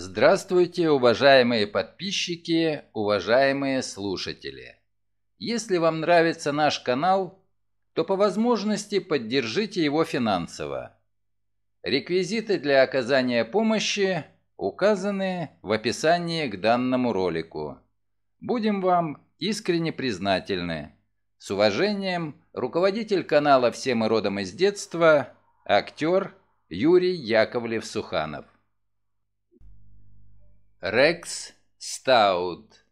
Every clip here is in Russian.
Здравствуйте, уважаемые подписчики, уважаемые слушатели. Если вам нравится наш канал, то по возможности поддержите его финансово. Реквизиты для оказания помощи указаны в описании к данному ролику. Будем вам искренне признательны. С уважением, руководитель канала «Все мы родом из детства», актер Юрий Яковлев-Суханов. Рекс Стаут.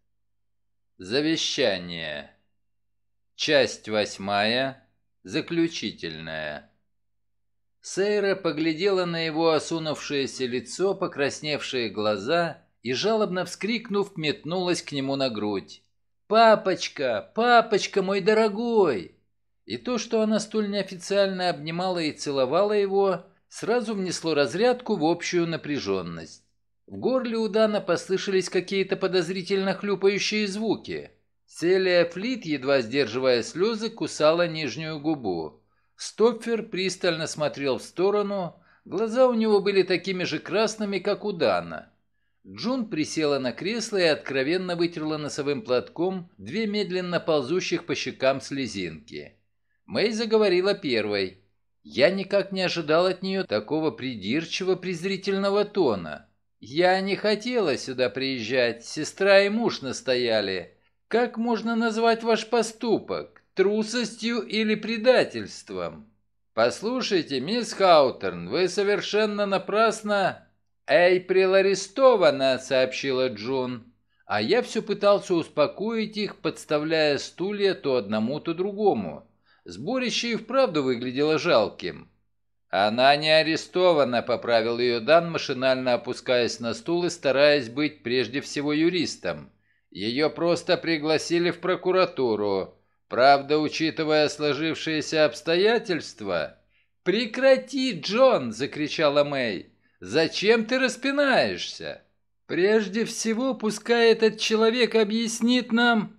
Завещание. Часть восьмая. Заключительная. Сейра поглядела на его осунувшееся лицо, покрасневшие глаза и, жалобно вскрикнув, метнулась к нему на грудь. «Папочка! Папочка мой дорогой!» И то, что она столь неофициально обнимала и целовала его, сразу внесло разрядку в общую напряженность. В горле у Дана послышались какие-то подозрительно хлюпающие звуки. Селия Флит, едва сдерживая слезы, кусала нижнюю губу. Стопфер пристально смотрел в сторону, глаза у него были такими же красными, как у Дана. Джун присела на кресло и откровенно вытерла носовым платком две медленно ползущих по щекам слезинки. Мэй заговорила первой. «Я никак не ожидал от нее такого придирчиво-презрительного тона». «Я не хотела сюда приезжать, сестра и муж настояли. Как можно назвать ваш поступок? Трусостью или предательством?» «Послушайте, мисс Хаутерн, вы совершенно напрасно...» «Эйприл арестована», — сообщила Джун. А я все пытался успокоить их, подставляя стулья то одному, то другому. Сборище и вправду выглядело жалким. «Она не арестована», — поправил ее Дан, машинально опускаясь на стул и стараясь быть прежде всего юристом. «Ее просто пригласили в прокуратуру. Правда, учитывая сложившиеся обстоятельства...» «Прекрати, Джон!» — закричала Мэй. «Зачем ты распинаешься?» «Прежде всего, пускай этот человек объяснит нам...»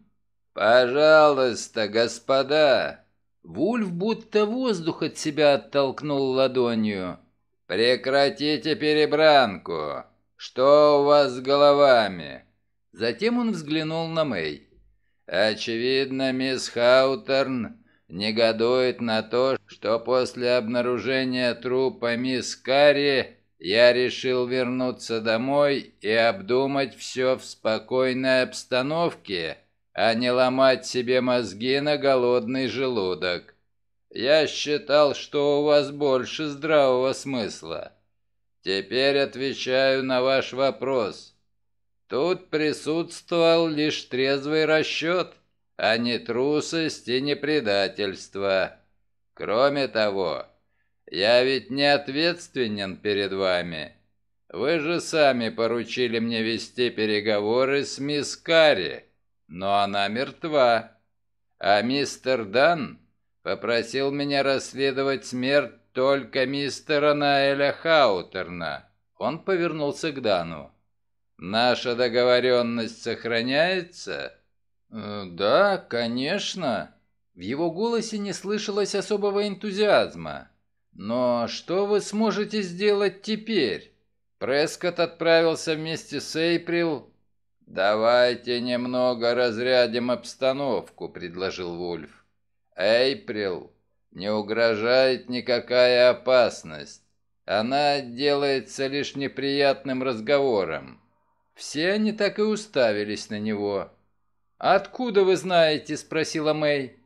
«Пожалуйста, господа!» Вульф будто воздух от себя оттолкнул ладонью. «Прекратите перебранку! Что у вас с головами?» Затем он взглянул на Мэй. «Очевидно, мисс Хаутерн негодует на то, что после обнаружения трупа мисс Карри я решил вернуться домой и обдумать все в спокойной обстановке а не ломать себе мозги на голодный желудок. Я считал, что у вас больше здравого смысла. Теперь отвечаю на ваш вопрос. Тут присутствовал лишь трезвый расчет, а не трусость и не предательство. Кроме того, я ведь не ответственен перед вами. Вы же сами поручили мне вести переговоры с мисс Карри но она мертва. А мистер Дан попросил меня расследовать смерть только мистера Наэля Хаутерна. Он повернулся к Дану. Наша договоренность сохраняется? «Э, да, конечно. В его голосе не слышалось особого энтузиазма. Но что вы сможете сделать теперь? Прескот отправился вместе с Эйприл «Давайте немного разрядим обстановку», — предложил Вульф. «Эйприл не угрожает никакая опасность. Она делается лишь неприятным разговором». Все они так и уставились на него. «Откуда вы знаете?» — спросила Мэй.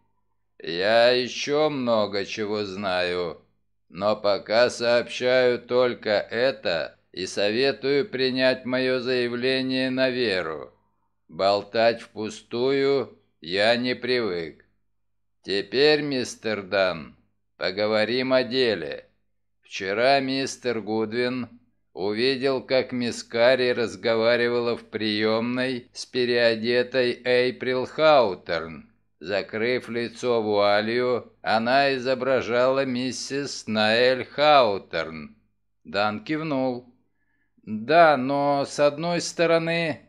«Я еще много чего знаю, но пока сообщаю только это, и советую принять мое заявление на веру. Болтать впустую я не привык. Теперь, мистер Дан, поговорим о деле. Вчера мистер Гудвин увидел, как мисс Карри разговаривала в приемной с переодетой Эйприл Хаутерн. Закрыв лицо вуалью, она изображала миссис Наэль Хаутерн. Дан кивнул. Да, но с одной стороны...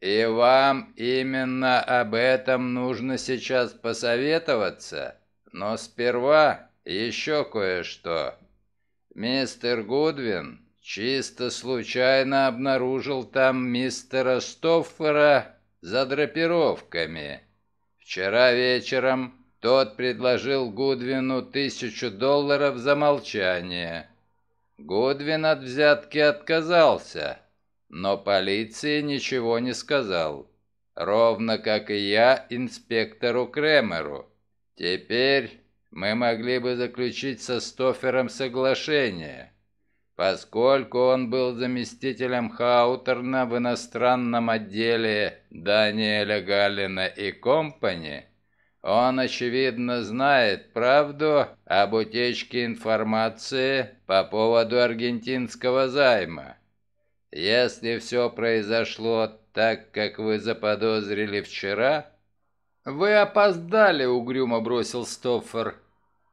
И вам именно об этом нужно сейчас посоветоваться. Но сперва еще кое-что. Мистер Гудвин чисто случайно обнаружил там мистера Стоффера за драпировками. Вчера вечером тот предложил Гудвину тысячу долларов за молчание. Гудвин от взятки отказался, но полиции ничего не сказал. Ровно как и я инспектору Кремеру. Теперь мы могли бы заключить со Стофером соглашение. Поскольку он был заместителем Хаутерна в иностранном отделе Даниэля Галлина и компании, он, очевидно, знает правду об утечке информации по поводу аргентинского займа. Если все произошло так, как вы заподозрили вчера...» «Вы опоздали», — угрюмо бросил Стоффер.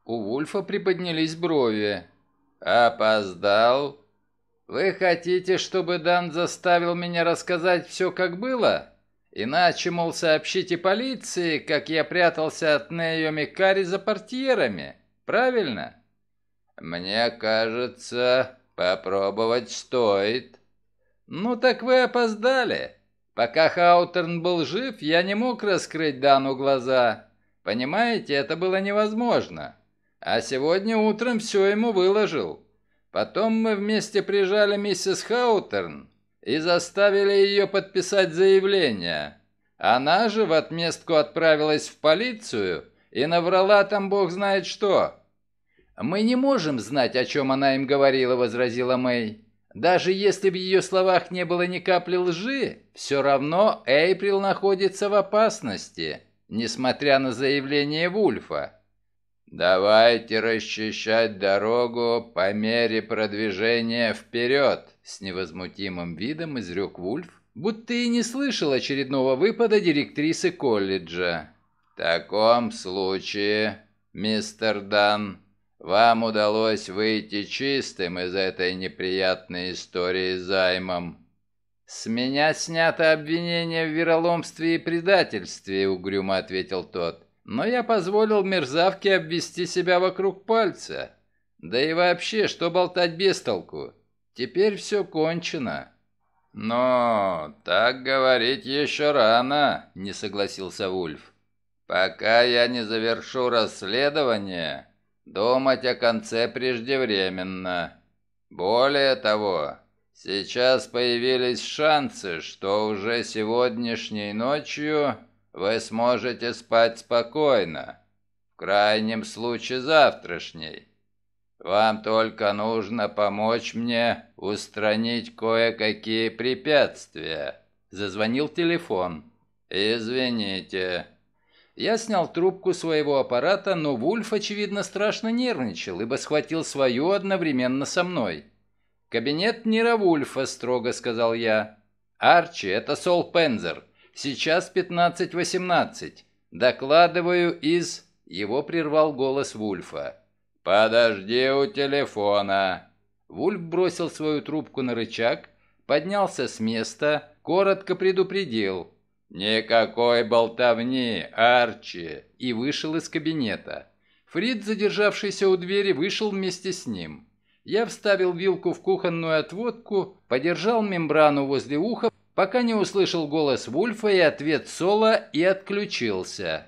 У Вульфа приподнялись брови. «Опоздал? Вы хотите, чтобы Дан заставил меня рассказать все, как было?» Иначе, мол, сообщите полиции, как я прятался от Нео Микари за портьерами. Правильно? Мне кажется, попробовать стоит. Ну так вы опоздали. Пока Хаутерн был жив, я не мог раскрыть Дану глаза. Понимаете, это было невозможно. А сегодня утром все ему выложил. Потом мы вместе прижали миссис Хаутерн, и заставили ее подписать заявление. Она же в отместку отправилась в полицию и наврала там бог знает что. «Мы не можем знать, о чем она им говорила», — возразила Мэй. «Даже если в ее словах не было ни капли лжи, все равно Эйприл находится в опасности, несмотря на заявление Вульфа. «Давайте расчищать дорогу по мере продвижения вперед!» С невозмутимым видом изрек Вульф, будто и не слышал очередного выпада директрисы колледжа. «В таком случае, мистер Дан, вам удалось выйти чистым из этой неприятной истории с займом». «С меня снято обвинение в вероломстве и предательстве», — угрюмо ответил тот но я позволил мерзавке обвести себя вокруг пальца. Да и вообще, что болтать без толку? Теперь все кончено». «Но так говорить еще рано», — не согласился Ульф. «Пока я не завершу расследование, думать о конце преждевременно. Более того, сейчас появились шансы, что уже сегодняшней ночью вы сможете спать спокойно. В крайнем случае завтрашней. Вам только нужно помочь мне устранить кое-какие препятствия. Зазвонил телефон. Извините. Я снял трубку своего аппарата, но Вульф, очевидно, страшно нервничал, ибо схватил свою одновременно со мной. «Кабинет Нира Вульфа», — строго сказал я. «Арчи, это Сол Пензер. Сейчас 15.18. Докладываю из...» Его прервал голос Вульфа. «Подожди у телефона». Вульф бросил свою трубку на рычаг, поднялся с места, коротко предупредил. «Никакой болтовни, Арчи!» и вышел из кабинета. Фрид, задержавшийся у двери, вышел вместе с ним. Я вставил вилку в кухонную отводку, подержал мембрану возле уха, пока не услышал голос Вульфа и ответ Соло и отключился.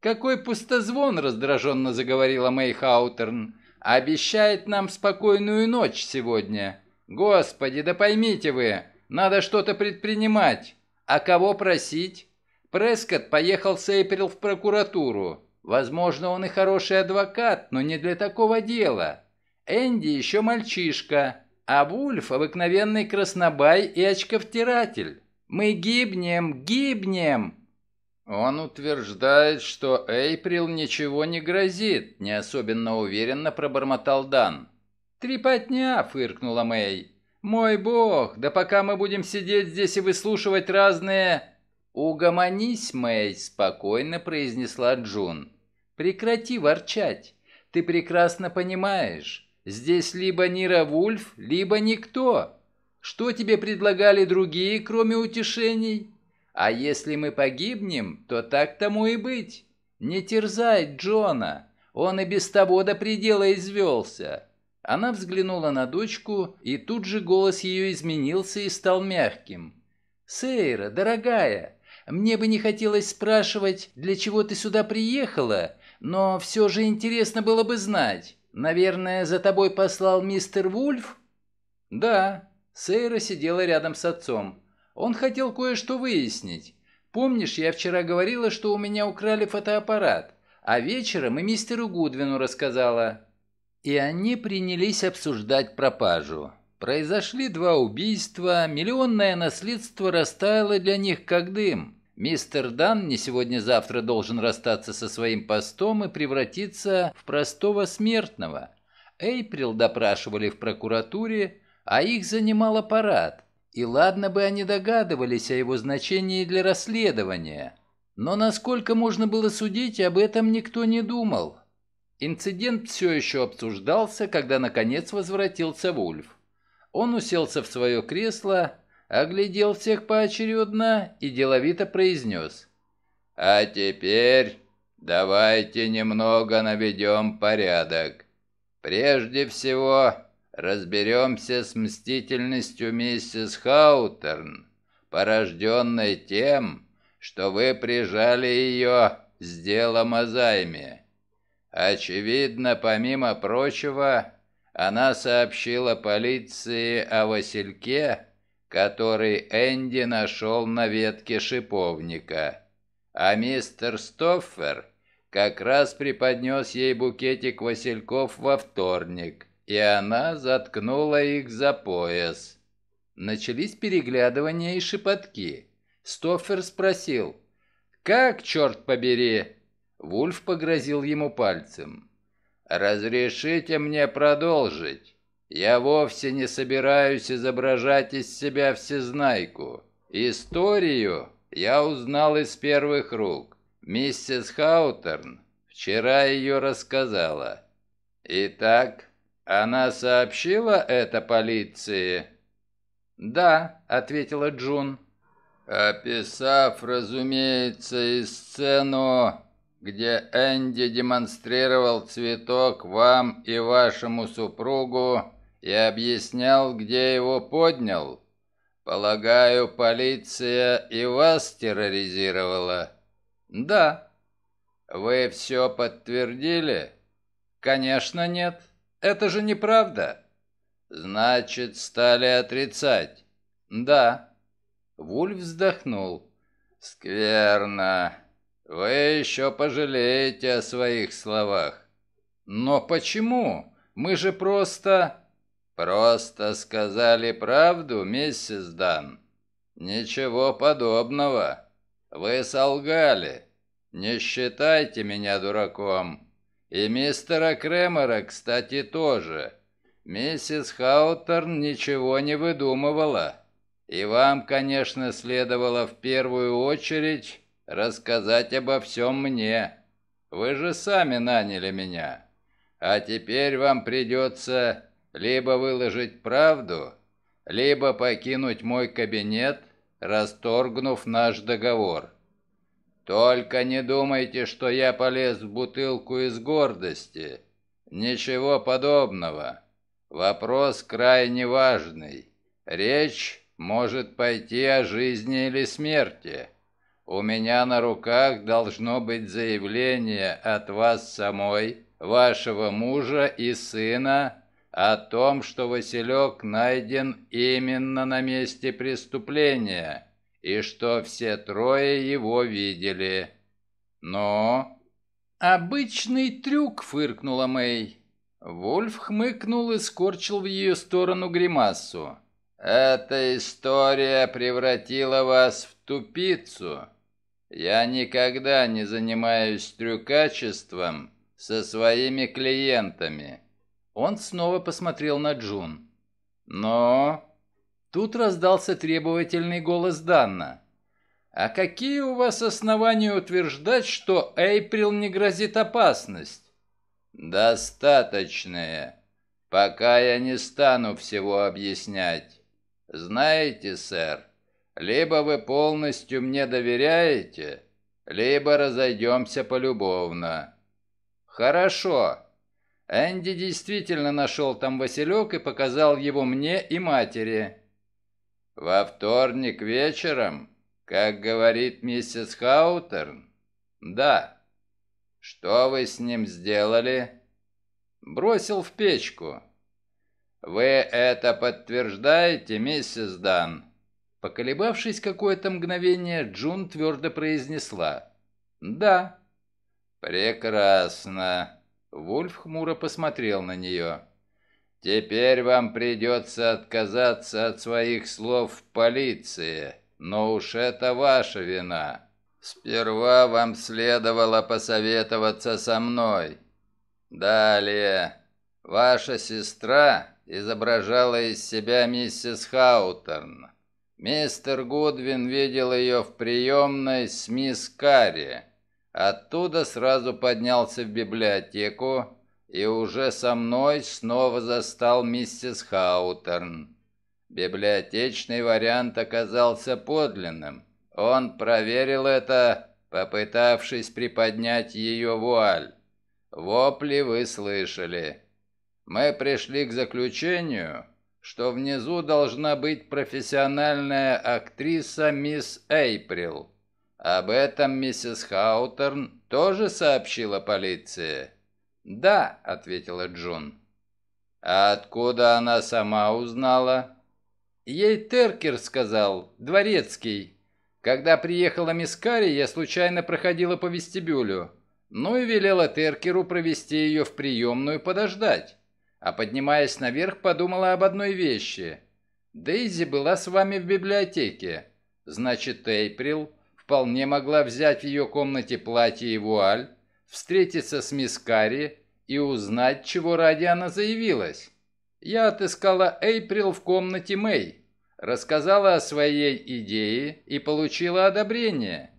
«Какой пустозвон!» – раздраженно заговорила Мэй Хаутерн. «Обещает нам спокойную ночь сегодня. Господи, да поймите вы, надо что-то предпринимать. А кого просить?» Прескот поехал с Эйприл в прокуратуру. Возможно, он и хороший адвокат, но не для такого дела. Энди еще мальчишка. А Вульф – обыкновенный краснобай и очковтиратель. Мы гибнем, гибнем!» Он утверждает, что Эйприл ничего не грозит, не особенно уверенно пробормотал Дан. «Трепотня!» — фыркнула Мэй. «Мой бог, да пока мы будем сидеть здесь и выслушивать разные...» «Угомонись, Мэй!» — спокойно произнесла Джун. «Прекрати ворчать. Ты прекрасно понимаешь. Здесь либо Нира Вульф, либо никто. Что тебе предлагали другие, кроме утешений? А если мы погибнем, то так тому и быть. Не терзай Джона, он и без того до предела извелся». Она взглянула на дочку, и тут же голос ее изменился и стал мягким. «Сейра, дорогая, мне бы не хотелось спрашивать, для чего ты сюда приехала, но все же интересно было бы знать. Наверное, за тобой послал мистер Вульф? Да. Сейра сидела рядом с отцом. Он хотел кое-что выяснить. Помнишь, я вчера говорила, что у меня украли фотоаппарат, а вечером и мистеру Гудвину рассказала. И они принялись обсуждать пропажу. Произошли два убийства, миллионное наследство растаяло для них как дым. Мистер Дан не сегодня-завтра должен расстаться со своим постом и превратиться в простого смертного. Эйприл допрашивали в прокуратуре, а их занимал аппарат. И ладно бы они догадывались о его значении для расследования. Но насколько можно было судить, об этом никто не думал. Инцидент все еще обсуждался, когда наконец возвратился Вульф. Он уселся в свое кресло оглядел всех поочередно и деловито произнес. «А теперь давайте немного наведем порядок. Прежде всего разберемся с мстительностью миссис Хаутерн, порожденной тем, что вы прижали ее с делом о займе. Очевидно, помимо прочего, она сообщила полиции о Васильке, который Энди нашел на ветке шиповника. А мистер Стоффер как раз преподнес ей букетик васильков во вторник, и она заткнула их за пояс. Начались переглядывания и шепотки. Стоффер спросил, «Как, черт побери?» Вульф погрозил ему пальцем. «Разрешите мне продолжить?» Я вовсе не собираюсь изображать из себя всезнайку. Историю я узнал из первых рук. Миссис Хаутерн вчера ее рассказала. Итак, она сообщила это полиции? «Да», — ответила Джун. Описав, разумеется, и сцену, где Энди демонстрировал цветок вам и вашему супругу, и объяснял, где его поднял? Полагаю, полиция и вас терроризировала? Да. Вы все подтвердили? Конечно, нет. Это же неправда. Значит, стали отрицать? Да. Вульф вздохнул. Скверно. Вы еще пожалеете о своих словах. Но почему? Мы же просто... «Просто сказали правду, миссис Дан?» «Ничего подобного. Вы солгали. Не считайте меня дураком. И мистера Кремера, кстати, тоже. Миссис Хаутерн ничего не выдумывала. И вам, конечно, следовало в первую очередь рассказать обо всем мне. Вы же сами наняли меня. А теперь вам придется либо выложить правду, либо покинуть мой кабинет, расторгнув наш договор. Только не думайте, что я полез в бутылку из гордости. Ничего подобного. Вопрос крайне важный. Речь может пойти о жизни или смерти. У меня на руках должно быть заявление от вас самой, вашего мужа и сына о том, что Василек найден именно на месте преступления и что все трое его видели. Но... «Обычный трюк», — фыркнула Мэй. Вольф хмыкнул и скорчил в ее сторону гримасу. «Эта история превратила вас в тупицу. Я никогда не занимаюсь трюкачеством со своими клиентами». Он снова посмотрел на Джун. «Но...» Тут раздался требовательный голос Данна. «А какие у вас основания утверждать, что Эйприл не грозит опасность?» «Достаточное. Пока я не стану всего объяснять. Знаете, сэр, либо вы полностью мне доверяете, либо разойдемся полюбовно». «Хорошо. Энди действительно нашел там Василек и показал его мне и матери. Во вторник вечером, как говорит миссис Хаутерн? Да. Что вы с ним сделали? Бросил в печку. Вы это подтверждаете, миссис Дан? Поколебавшись какое-то мгновение, Джун твердо произнесла. Да. Прекрасно. Вульф хмуро посмотрел на нее. «Теперь вам придется отказаться от своих слов в полиции, но уж это ваша вина. Сперва вам следовало посоветоваться со мной. Далее. Ваша сестра изображала из себя миссис Хаутерн. Мистер Гудвин видел ее в приемной с мисс Карри. Оттуда сразу поднялся в библиотеку и уже со мной снова застал миссис Хаутерн. Библиотечный вариант оказался подлинным. Он проверил это, попытавшись приподнять ее вуаль. Вопли вы слышали. Мы пришли к заключению, что внизу должна быть профессиональная актриса мисс Эйприл. Об этом миссис Хаутерн тоже сообщила полиции? Да, ответила Джун. А откуда она сама узнала? Ей Теркер сказал, дворецкий. Когда приехала мисс Карри, я случайно проходила по вестибюлю. Ну и велела Теркеру провести ее в приемную подождать. А поднимаясь наверх, подумала об одной вещи. Дейзи была с вами в библиотеке. Значит, Эйприл вполне могла взять в ее комнате платье и вуаль, встретиться с мисс Карри и узнать, чего ради она заявилась. Я отыскала Эйприл в комнате Мэй, рассказала о своей идее и получила одобрение.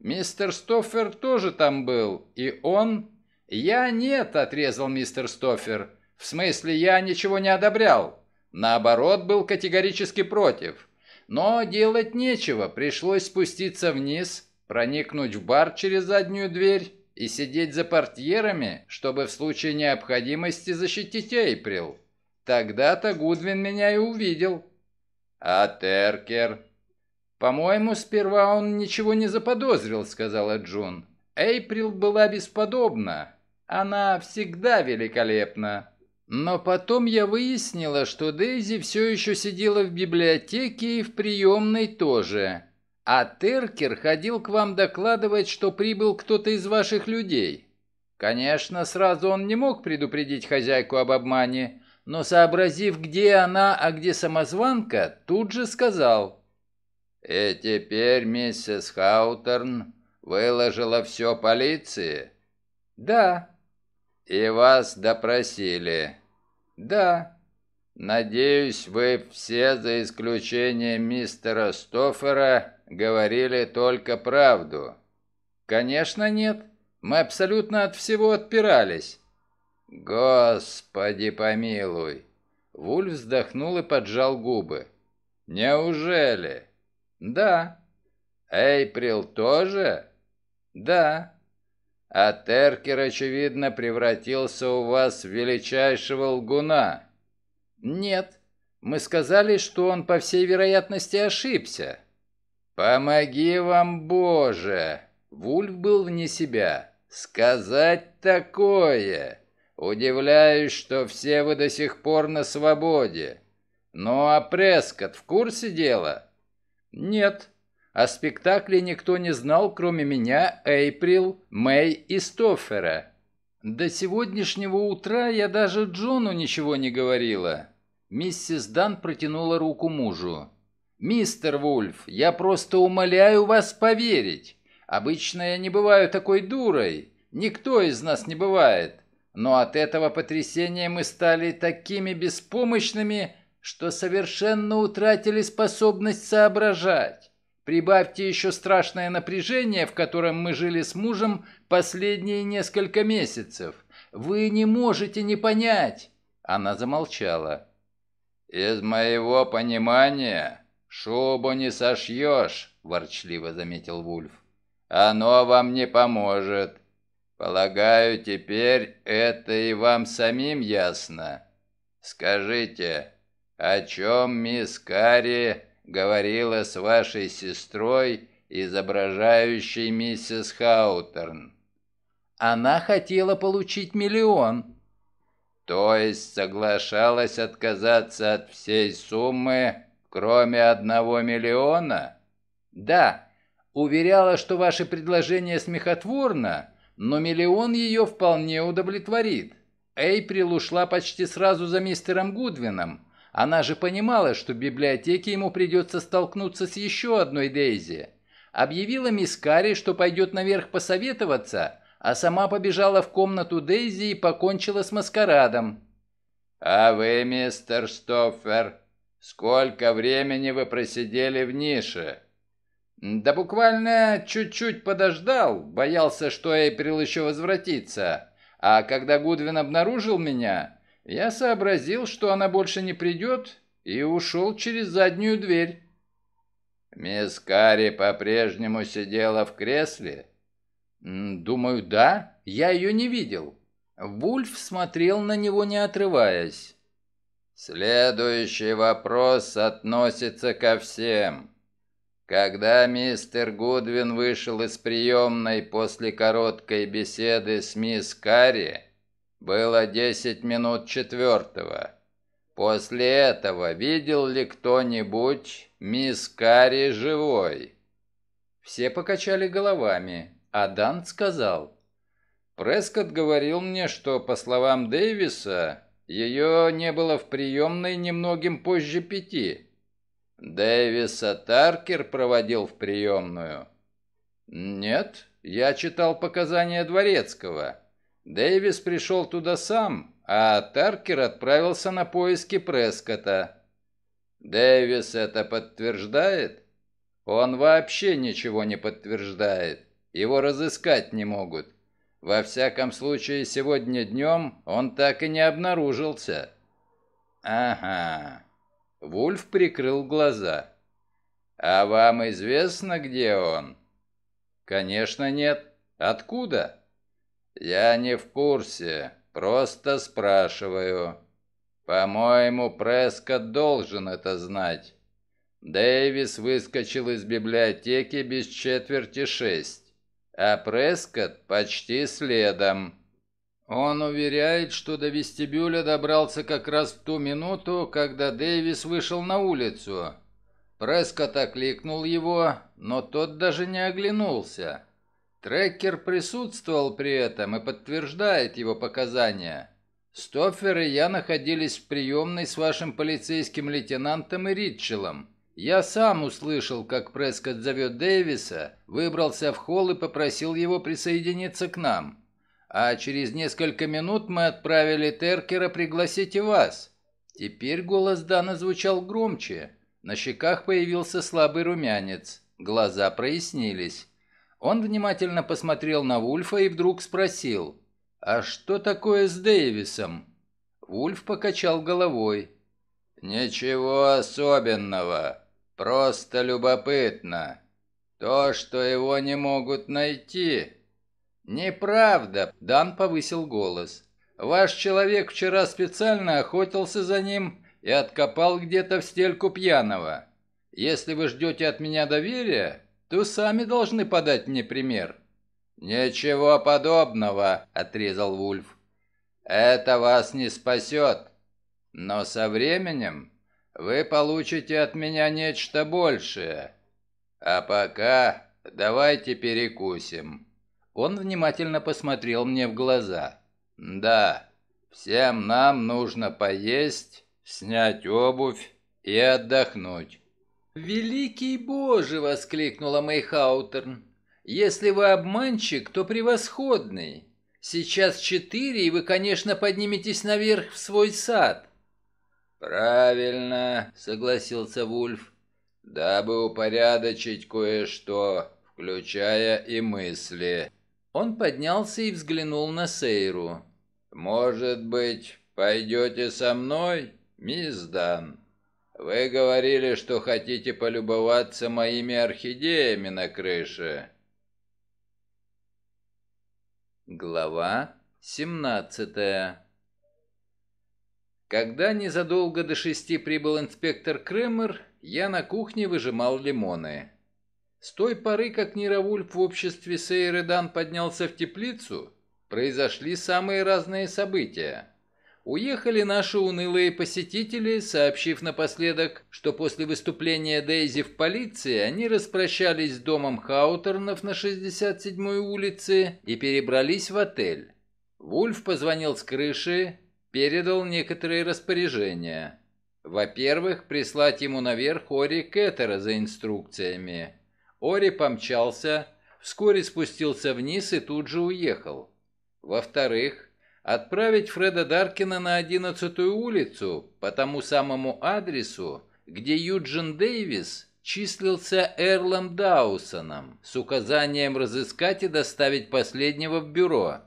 Мистер Стоффер тоже там был, и он... «Я нет», — отрезал мистер Стоффер. «В смысле, я ничего не одобрял. Наоборот, был категорически против. Но делать нечего, пришлось спуститься вниз, проникнуть в бар через заднюю дверь и сидеть за портьерами, чтобы в случае необходимости защитить Эйприл. Тогда-то Гудвин меня и увидел. А Теркер? По-моему, сперва он ничего не заподозрил, сказала Джун. Эйприл была бесподобна. Она всегда великолепна. Но потом я выяснила, что Дейзи все еще сидела в библиотеке и в приемной тоже. А Теркер ходил к вам докладывать, что прибыл кто-то из ваших людей. Конечно, сразу он не мог предупредить хозяйку об обмане, но сообразив, где она, а где самозванка, тут же сказал. «И «Э, теперь миссис Хаутерн выложила все полиции?» «Да», и вас допросили. Да. Надеюсь, вы все, за исключением мистера Стофера, говорили только правду. Конечно, нет. Мы абсолютно от всего отпирались. Господи помилуй. Вуль вздохнул и поджал губы. Неужели? Да. Эйприл тоже? Да. А Теркер, очевидно, превратился у вас в величайшего лгуна». «Нет, мы сказали, что он, по всей вероятности, ошибся». «Помоги вам, Боже!» Вульф был вне себя. «Сказать такое! Удивляюсь, что все вы до сих пор на свободе. Ну а Прескот в курсе дела?» «Нет, о спектакле никто не знал, кроме меня, Эйприл, Мэй и Стоффера. До сегодняшнего утра я даже Джону ничего не говорила. Миссис Дан протянула руку мужу. «Мистер Вульф, я просто умоляю вас поверить. Обычно я не бываю такой дурой. Никто из нас не бывает. Но от этого потрясения мы стали такими беспомощными, что совершенно утратили способность соображать. Прибавьте еще страшное напряжение, в котором мы жили с мужем последние несколько месяцев. Вы не можете не понять. Она замолчала. Из моего понимания шубу не сошьешь, ворчливо заметил Вульф. Оно вам не поможет. Полагаю, теперь это и вам самим ясно. Скажите, о чем мисс Карри говорила с вашей сестрой, изображающей миссис Хаутерн. Она хотела получить миллион. То есть соглашалась отказаться от всей суммы, кроме одного миллиона? Да, уверяла, что ваше предложение смехотворно, но миллион ее вполне удовлетворит. Эйприл ушла почти сразу за мистером Гудвином, она же понимала, что в библиотеке ему придется столкнуться с еще одной Дейзи. Объявила мисс Карри, что пойдет наверх посоветоваться, а сама побежала в комнату Дейзи и покончила с маскарадом. «А вы, мистер Стоффер, сколько времени вы просидели в нише?» «Да буквально чуть-чуть подождал, боялся, что Эйприл еще возвратится. А когда Гудвин обнаружил меня, я сообразил, что она больше не придет, и ушел через заднюю дверь. Мисс Карри по-прежнему сидела в кресле? Думаю, да. Я ее не видел. Вульф смотрел на него, не отрываясь. Следующий вопрос относится ко всем. Когда мистер Гудвин вышел из приемной после короткой беседы с мисс Карри, было десять минут четвертого. После этого видел ли кто-нибудь мисс Карри живой?» Все покачали головами, а Дан сказал. «Прескотт говорил мне, что, по словам Дэвиса, ее не было в приемной немногим позже пяти. Дэвиса Таркер проводил в приемную?» «Нет, я читал показания Дворецкого». Дэвис пришел туда сам, а Таркер отправился на поиски Прескота. Дэвис это подтверждает? Он вообще ничего не подтверждает. Его разыскать не могут. Во всяком случае, сегодня днем он так и не обнаружился. Ага. Вульф прикрыл глаза. А вам известно, где он? Конечно, нет. Откуда? Я не в курсе, просто спрашиваю. По-моему, Прескотт должен это знать. Дэвис выскочил из библиотеки без четверти шесть, а Прескотт почти следом. Он уверяет, что до вестибюля добрался как раз в ту минуту, когда Дэвис вышел на улицу. Прескотт окликнул его, но тот даже не оглянулся. Трекер присутствовал при этом и подтверждает его показания. Стоффер и я находились в приемной с вашим полицейским лейтенантом и Ритчелом. Я сам услышал, как Прескотт зовет Дэвиса, выбрался в холл и попросил его присоединиться к нам. А через несколько минут мы отправили Теркера пригласить и вас. Теперь голос Дана звучал громче. На щеках появился слабый румянец. Глаза прояснились. Он внимательно посмотрел на Вульфа и вдруг спросил, «А что такое с Дэвисом?» Вульф покачал головой. «Ничего особенного. Просто любопытно. То, что его не могут найти...» «Неправда!» — Дан повысил голос. «Ваш человек вчера специально охотился за ним и откопал где-то в стельку пьяного. Если вы ждете от меня доверия, то сами должны подать мне пример». «Ничего подобного», — отрезал Вульф. «Это вас не спасет. Но со временем вы получите от меня нечто большее. А пока давайте перекусим». Он внимательно посмотрел мне в глаза. «Да, всем нам нужно поесть, снять обувь и отдохнуть. «Великий Боже!» — воскликнула Мэйхаутерн. «Если вы обманщик, то превосходный. Сейчас четыре, и вы, конечно, подниметесь наверх в свой сад». «Правильно», — согласился Вульф. «Дабы упорядочить кое-что, включая и мысли». Он поднялся и взглянул на Сейру. «Может быть, пойдете со мной, мисс Дан?» Вы говорили, что хотите полюбоваться моими орхидеями на крыше. Глава 17 Когда незадолго до шести прибыл инспектор Кремер, я на кухне выжимал лимоны. С той поры, как Нировульф в обществе Сейредан поднялся в теплицу, произошли самые разные события. Уехали наши унылые посетители, сообщив напоследок, что после выступления Дейзи в полиции они распрощались с домом Хаутернов на 67-й улице и перебрались в отель. Вульф позвонил с крыши, передал некоторые распоряжения. Во-первых, прислать ему наверх Ори Кеттера за инструкциями. Ори помчался, вскоре спустился вниз и тут же уехал. Во-вторых, Отправить Фреда Даркина на 11-ю улицу по тому самому адресу, где Юджин Дэвис числился Эрлом Даусоном с указанием разыскать и доставить последнего в бюро.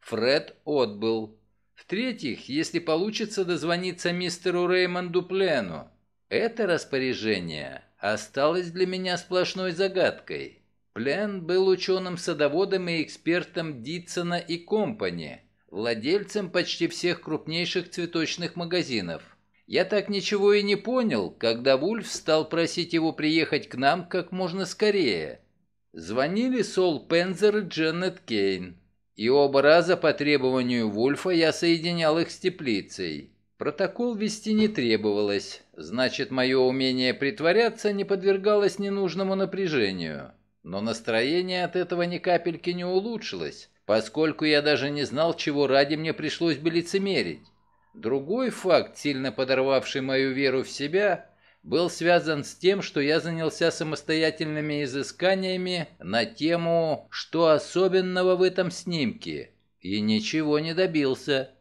Фред отбыл. В-третьих, если получится дозвониться мистеру Реймонду Плену. Это распоряжение осталось для меня сплошной загадкой. Плен был ученым-садоводом и экспертом Дитсона и Компани – владельцем почти всех крупнейших цветочных магазинов. Я так ничего и не понял, когда Вульф стал просить его приехать к нам как можно скорее. Звонили Сол Пензер и Дженнет Кейн. И оба раза по требованию Вульфа я соединял их с теплицей. Протокол вести не требовалось, значит, мое умение притворяться не подвергалось ненужному напряжению. Но настроение от этого ни капельки не улучшилось поскольку я даже не знал, чего ради мне пришлось бы лицемерить. Другой факт, сильно подорвавший мою веру в себя, был связан с тем, что я занялся самостоятельными изысканиями на тему «Что особенного в этом снимке?» и ничего не добился.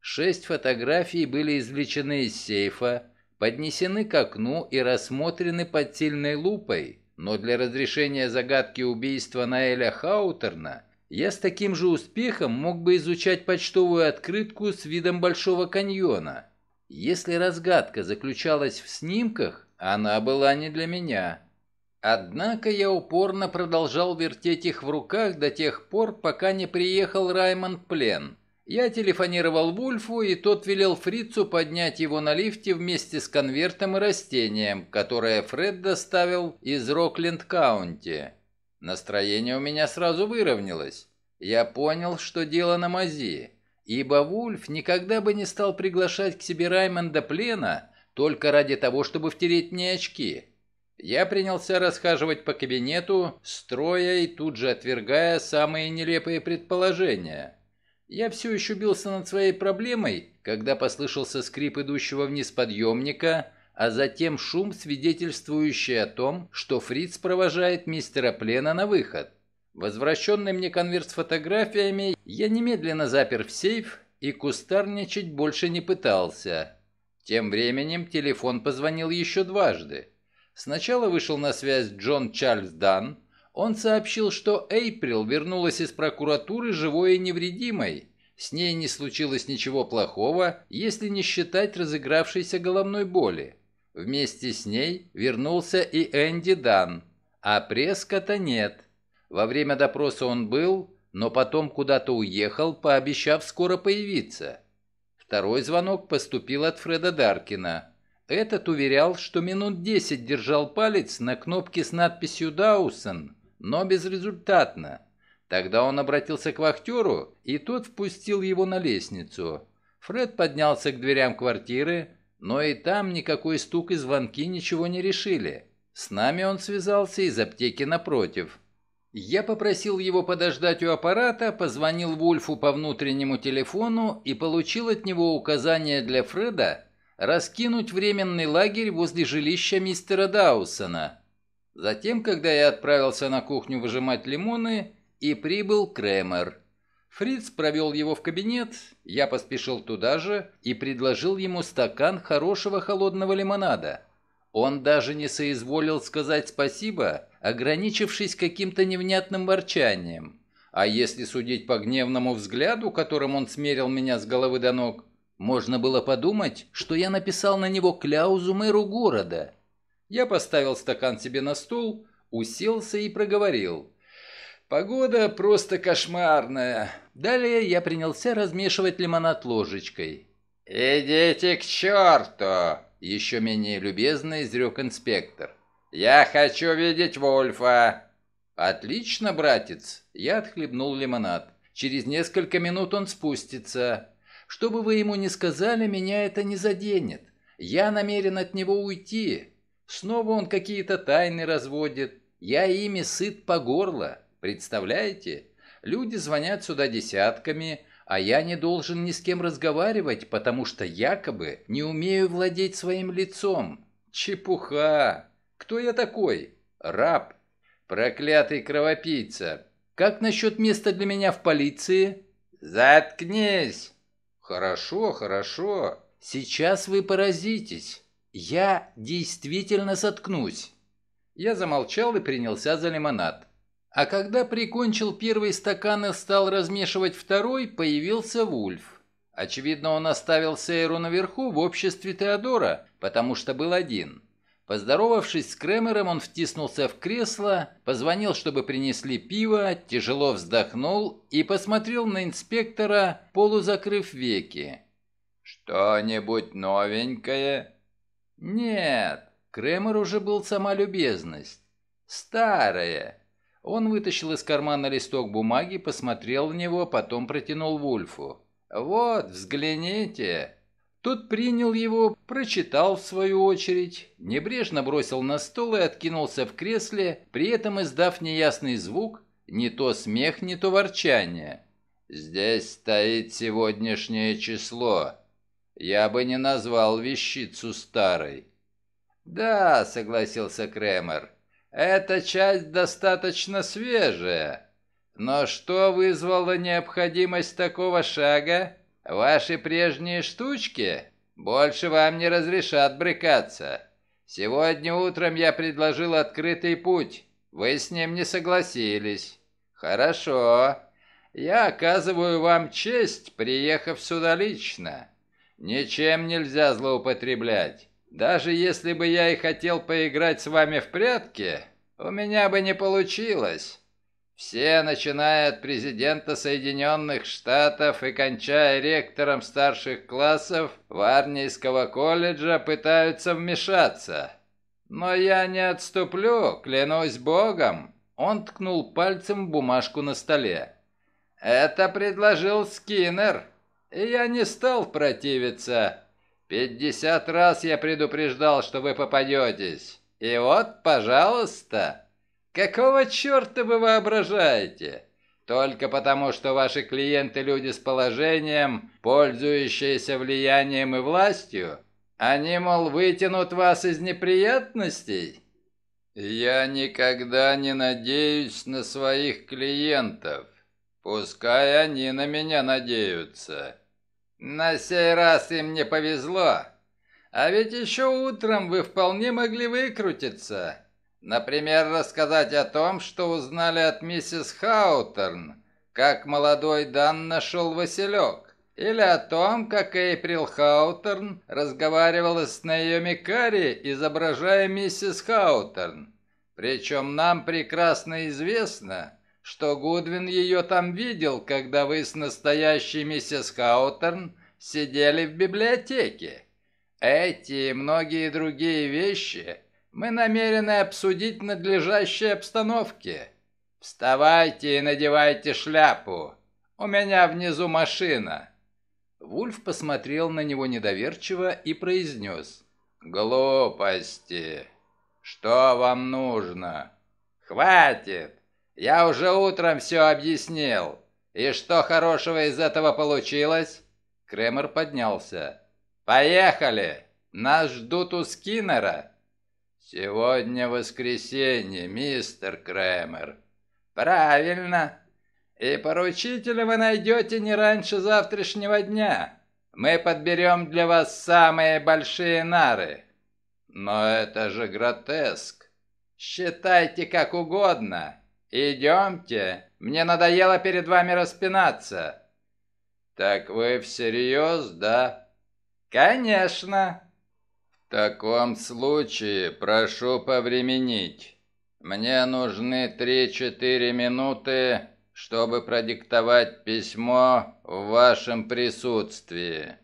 Шесть фотографий были извлечены из сейфа, поднесены к окну и рассмотрены под сильной лупой, но для разрешения загадки убийства Наэля Хаутерна – я с таким же успехом мог бы изучать почтовую открытку с видом Большого каньона. Если разгадка заключалась в снимках, она была не для меня. Однако я упорно продолжал вертеть их в руках до тех пор, пока не приехал Раймонд Плен. Я телефонировал Вульфу, и тот велел Фрицу поднять его на лифте вместе с конвертом и растением, которое Фред доставил из Рокленд-Каунти. Настроение у меня сразу выровнялось. Я понял, что дело на мази, ибо Вульф никогда бы не стал приглашать к себе Раймонда Плена только ради того, чтобы втереть мне очки. Я принялся расхаживать по кабинету, строя и тут же отвергая самые нелепые предположения. Я все еще бился над своей проблемой, когда послышался скрип идущего вниз подъемника – а затем шум, свидетельствующий о том, что Фриц провожает мистера Плена на выход. Возвращенный мне конверт с фотографиями я немедленно запер в сейф и кустарничать больше не пытался. Тем временем телефон позвонил еще дважды. Сначала вышел на связь Джон Чарльз Данн. Он сообщил, что Эйприл вернулась из прокуратуры живой и невредимой. С ней не случилось ничего плохого, если не считать разыгравшейся головной боли. Вместе с ней вернулся и Энди Дан, а Преска-то нет. Во время допроса он был, но потом куда-то уехал, пообещав скоро появиться. Второй звонок поступил от Фреда Даркина. Этот уверял, что минут десять держал палец на кнопке с надписью «Даусон», но безрезультатно. Тогда он обратился к вахтеру, и тот впустил его на лестницу. Фред поднялся к дверям квартиры, но и там никакой стук и звонки ничего не решили. С нами он связался из аптеки напротив. Я попросил его подождать у аппарата, позвонил Вульфу по внутреннему телефону и получил от него указание для Фреда раскинуть временный лагерь возле жилища мистера Даусона. Затем, когда я отправился на кухню выжимать лимоны, и прибыл Кремер. Фриц провел его в кабинет, я поспешил туда же и предложил ему стакан хорошего холодного лимонада. Он даже не соизволил сказать спасибо, ограничившись каким-то невнятным ворчанием. А если судить по гневному взгляду, которым он смерил меня с головы до ног, можно было подумать, что я написал на него кляузу мэру города. Я поставил стакан себе на стол, уселся и проговорил. Погода просто кошмарная. Далее я принялся размешивать лимонад ложечкой. «Идите к черту!» — еще менее любезно изрек инспектор. «Я хочу видеть Вольфа!» «Отлично, братец!» — я отхлебнул лимонад. «Через несколько минут он спустится. Что бы вы ему ни сказали, меня это не заденет. Я намерен от него уйти. Снова он какие-то тайны разводит. Я ими сыт по горло. Представляете? Люди звонят сюда десятками, а я не должен ни с кем разговаривать, потому что якобы не умею владеть своим лицом. Чепуха! Кто я такой? Раб. Проклятый кровопийца. Как насчет места для меня в полиции? Заткнись! Хорошо, хорошо. Сейчас вы поразитесь. Я действительно соткнусь. Я замолчал и принялся за лимонад. А когда прикончил первый стакан и стал размешивать второй, появился Вульф. Очевидно, он оставил Сейру наверху в обществе Теодора, потому что был один. Поздоровавшись с Кремером, он втиснулся в кресло, позвонил, чтобы принесли пиво, тяжело вздохнул и посмотрел на инспектора, полузакрыв веки. «Что-нибудь новенькое?» «Нет, Кремер уже был сама любезность. Старое, он вытащил из кармана листок бумаги, посмотрел в него, потом протянул Вульфу. «Вот, взгляните!» Тот принял его, прочитал в свою очередь, небрежно бросил на стол и откинулся в кресле, при этом издав неясный звук, не то смех, не то ворчание. «Здесь стоит сегодняшнее число. Я бы не назвал вещицу старой». «Да», — согласился Кремер, — эта часть достаточно свежая. Но что вызвало необходимость такого шага? Ваши прежние штучки? Больше вам не разрешат брыкаться. Сегодня утром я предложил открытый путь. Вы с ним не согласились. Хорошо. Я оказываю вам честь, приехав сюда лично. Ничем нельзя злоупотреблять. Даже если бы я и хотел поиграть с вами в прятки, у меня бы не получилось. Все, начиная от президента Соединенных Штатов и кончая ректором старших классов в колледжа, пытаются вмешаться. Но я не отступлю, клянусь богом. Он ткнул пальцем в бумажку на столе. Это предложил Скиннер, и я не стал противиться. Пятьдесят раз я предупреждал, что вы попадетесь. И вот, пожалуйста. Какого черта вы воображаете? Только потому, что ваши клиенты люди с положением, пользующиеся влиянием и властью? Они, мол, вытянут вас из неприятностей? Я никогда не надеюсь на своих клиентов. Пускай они на меня надеются. На сей раз им не повезло. А ведь еще утром вы вполне могли выкрутиться. Например, рассказать о том, что узнали от миссис Хаутерн, как молодой Дан нашел Василек, или о том, как Эйприл Хаутерн разговаривала с Наоми Карри, изображая миссис Хаутерн. Причем нам прекрасно известно, что Гудвин ее там видел, когда вы с настоящей миссис Хаутерн сидели в библиотеке. Эти и многие другие вещи мы намерены обсудить в надлежащей обстановке. Вставайте и надевайте шляпу. У меня внизу машина». Вульф посмотрел на него недоверчиво и произнес. «Глупости! Что вам нужно?» «Хватит! Я уже утром все объяснил. И что хорошего из этого получилось?» Кремер поднялся. «Поехали! Нас ждут у Скиннера!» «Сегодня воскресенье, мистер Кремер». «Правильно. И поручителя вы найдете не раньше завтрашнего дня. Мы подберем для вас самые большие нары». «Но это же гротеск». «Считайте как угодно. «Идемте, мне надоело перед вами распинаться». «Так вы всерьез, да?» «Конечно». «В таком случае прошу повременить. Мне нужны три-четыре минуты, чтобы продиктовать письмо в вашем присутствии».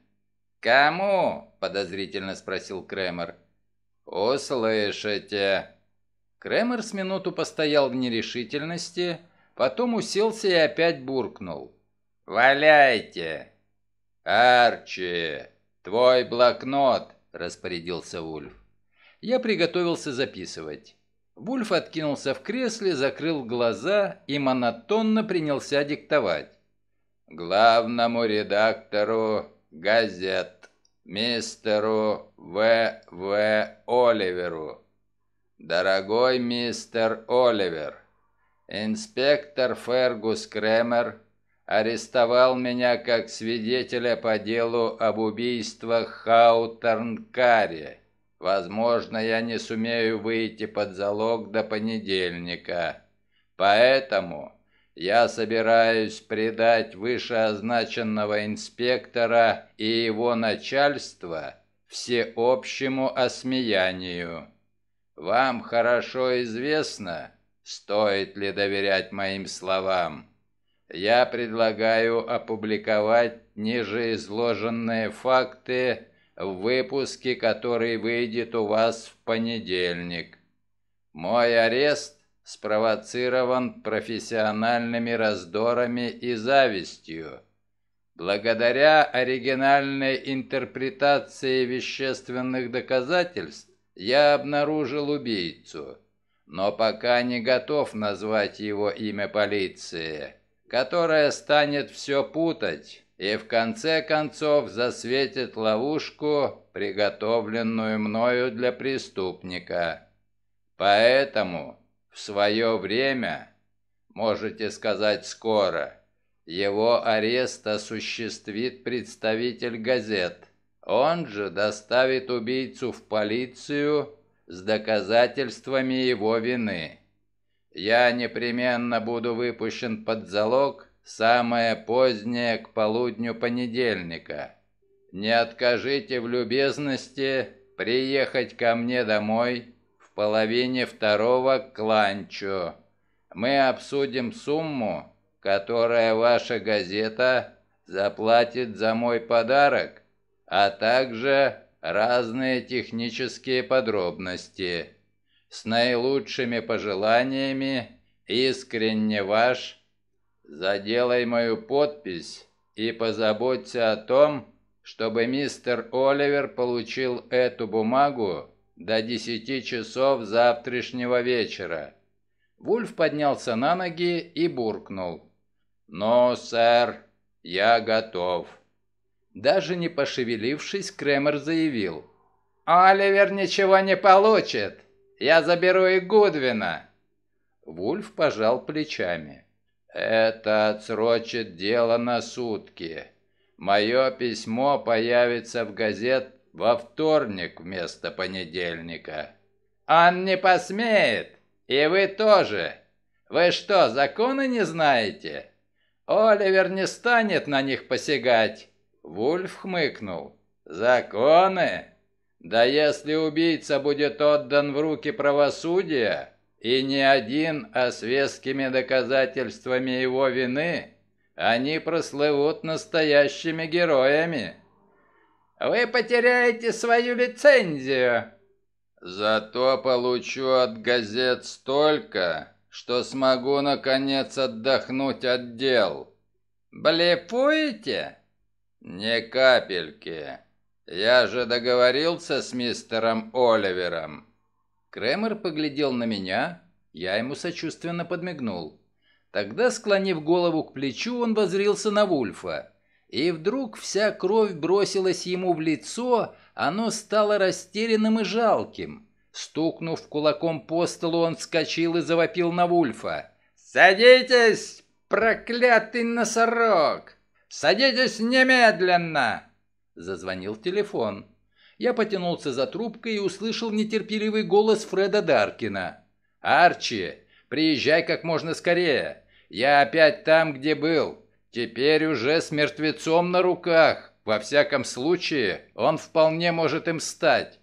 «Кому?» – подозрительно спросил Кремер. «Услышите». Кремер с минуту постоял в нерешительности, потом уселся и опять буркнул. «Валяйте!» «Арчи, твой блокнот!» – распорядился Вульф. Я приготовился записывать. Вульф откинулся в кресле, закрыл глаза и монотонно принялся диктовать. «Главному редактору газет, мистеру В.В. Оливеру, «Дорогой мистер Оливер, инспектор Фергус Кремер арестовал меня как свидетеля по делу об убийствах Хаутернкари. Возможно, я не сумею выйти под залог до понедельника. Поэтому я собираюсь предать вышеозначенного инспектора и его начальство всеобщему осмеянию». Вам хорошо известно, стоит ли доверять моим словам. Я предлагаю опубликовать ниже изложенные факты в выпуске, который выйдет у вас в понедельник. Мой арест спровоцирован профессиональными раздорами и завистью. Благодаря оригинальной интерпретации вещественных доказательств я обнаружил убийцу, но пока не готов назвать его имя полиции, которая станет все путать и в конце концов засветит ловушку, приготовленную мною для преступника. Поэтому в свое время, можете сказать скоро, его арест осуществит представитель газет, он же доставит убийцу в полицию с доказательствами его вины. Я непременно буду выпущен под залог самое позднее к полудню понедельника. Не откажите в любезности приехать ко мне домой в половине второго к ланчу. Мы обсудим сумму, которая ваша газета заплатит за мой подарок а также разные технические подробности. С наилучшими пожеланиями, искренне ваш, заделай мою подпись и позаботься о том, чтобы мистер Оливер получил эту бумагу до 10 часов завтрашнего вечера. Вульф поднялся на ноги и буркнул. но «Ну, сэр, я готов». Даже не пошевелившись, Кремер заявил. «Оливер ничего не получит. Я заберу и Гудвина». Вульф пожал плечами. «Это отсрочит дело на сутки. Мое письмо появится в газет во вторник вместо понедельника». «Он не посмеет! И вы тоже! Вы что, законы не знаете? Оливер не станет на них посягать!» Вульф хмыкнул. «Законы? Да если убийца будет отдан в руки правосудия, и не один, а с вескими доказательствами его вины, они прослывут настоящими героями». «Вы потеряете свою лицензию», Зато получу от газет столько, что смогу наконец отдохнуть от дел. Блефуете? «Ни капельки. Я же договорился с мистером Оливером». Кремер поглядел на меня, я ему сочувственно подмигнул. Тогда, склонив голову к плечу, он возрился на Вульфа. И вдруг вся кровь бросилась ему в лицо, оно стало растерянным и жалким. Стукнув кулаком по столу, он вскочил и завопил на Вульфа. «Садитесь, проклятый носорог! «Садитесь немедленно!» Зазвонил телефон. Я потянулся за трубкой и услышал нетерпеливый голос Фреда Даркина. «Арчи, приезжай как можно скорее. Я опять там, где был. Теперь уже с мертвецом на руках. Во всяком случае, он вполне может им стать».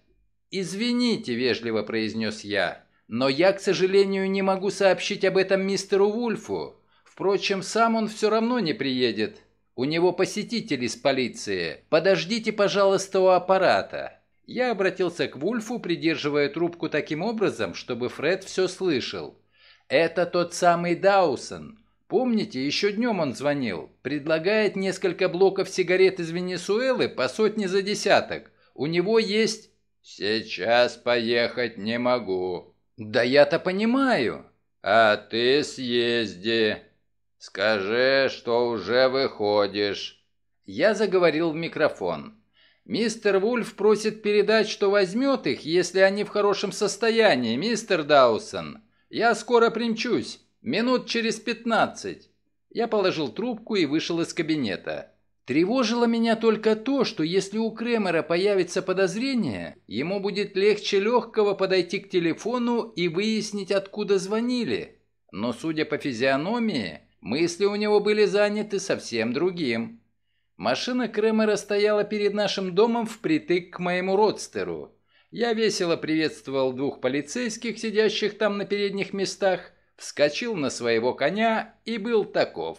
«Извините», — вежливо произнес я, — «но я, к сожалению, не могу сообщить об этом мистеру Вульфу. Впрочем, сам он все равно не приедет. У него посетители из полиции. Подождите, пожалуйста, у аппарата». Я обратился к Вульфу, придерживая трубку таким образом, чтобы Фред все слышал. «Это тот самый Даусон. Помните, еще днем он звонил. Предлагает несколько блоков сигарет из Венесуэлы по сотне за десяток. У него есть...» «Сейчас поехать не могу». «Да я-то понимаю». «А ты съезди». «Скажи, что уже выходишь». Я заговорил в микрофон. «Мистер Вульф просит передать, что возьмет их, если они в хорошем состоянии, мистер Даусон. Я скоро примчусь, минут через пятнадцать». Я положил трубку и вышел из кабинета. Тревожило меня только то, что если у Кремера появится подозрение, ему будет легче легкого подойти к телефону и выяснить, откуда звонили. Но, судя по физиономии, Мысли у него были заняты совсем другим. Машина Кремера стояла перед нашим домом впритык к моему родстеру. Я весело приветствовал двух полицейских, сидящих там на передних местах, вскочил на своего коня и был таков.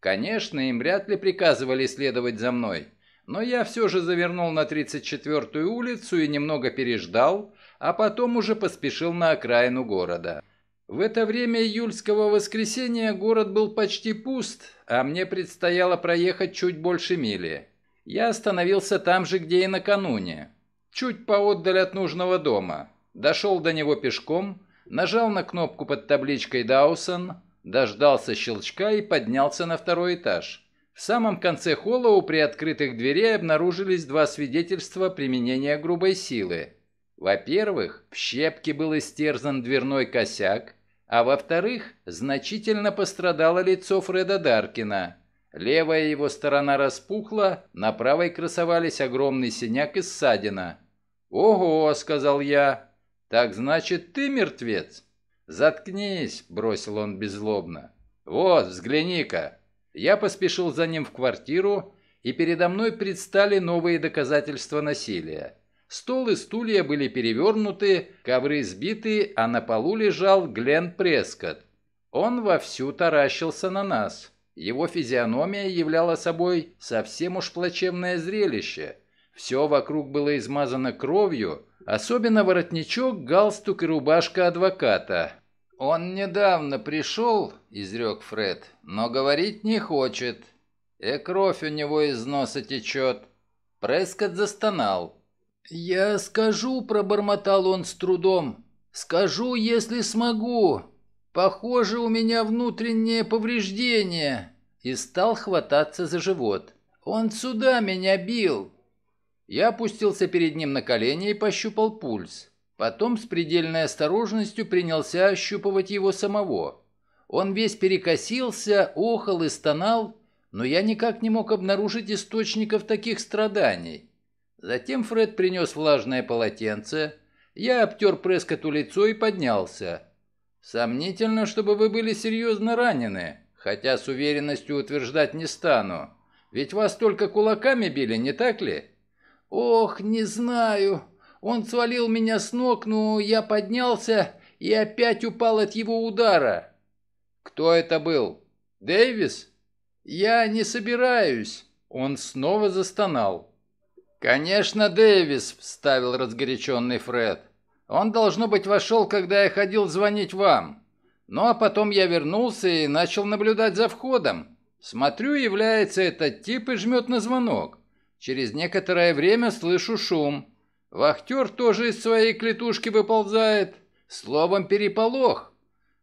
Конечно, им вряд ли приказывали следовать за мной, но я все же завернул на 34-ю улицу и немного переждал, а потом уже поспешил на окраину города. В это время июльского воскресенья город был почти пуст, а мне предстояло проехать чуть больше мили. Я остановился там же, где и накануне. Чуть поотдаль от нужного дома. Дошел до него пешком, нажал на кнопку под табличкой «Даусон», дождался щелчка и поднялся на второй этаж. В самом конце холла у приоткрытых дверей обнаружились два свидетельства применения грубой силы. Во-первых, в щепке был истерзан дверной косяк, а во-вторых, значительно пострадало лицо Фреда Даркина. Левая его сторона распухла, на правой красовались огромный синяк и ссадина. «Ого!» — сказал я. «Так значит, ты мертвец?» «Заткнись!» — бросил он беззлобно. «Вот, взгляни-ка!» Я поспешил за ним в квартиру, и передо мной предстали новые доказательства насилия. Стол и стулья были перевернуты, ковры сбиты, а на полу лежал Глен Прескотт. Он вовсю таращился на нас. Его физиономия являла собой совсем уж плачевное зрелище. Все вокруг было измазано кровью, особенно воротничок, галстук и рубашка адвоката. «Он недавно пришел», — изрек Фред, — «но говорить не хочет. И кровь у него из носа течет». Прескотт застонал. «Я скажу», – пробормотал он с трудом. «Скажу, если смогу. Похоже, у меня внутреннее повреждение». И стал хвататься за живот. «Он сюда меня бил». Я опустился перед ним на колени и пощупал пульс. Потом с предельной осторожностью принялся ощупывать его самого. Он весь перекосился, охал и стонал, но я никак не мог обнаружить источников таких страданий. Затем Фред принес влажное полотенце. Я обтер Прескоту лицо и поднялся. Сомнительно, чтобы вы были серьезно ранены, хотя с уверенностью утверждать не стану. Ведь вас только кулаками били, не так ли? Ох, не знаю. Он свалил меня с ног, но я поднялся и опять упал от его удара. Кто это был? Дэвис? Я не собираюсь. Он снова застонал. «Конечно, Дэвис», — вставил разгоряченный Фред. «Он, должно быть, вошел, когда я ходил звонить вам. Ну, а потом я вернулся и начал наблюдать за входом. Смотрю, является этот тип и жмет на звонок. Через некоторое время слышу шум. Вахтер тоже из своей клетушки выползает. Словом, переполох.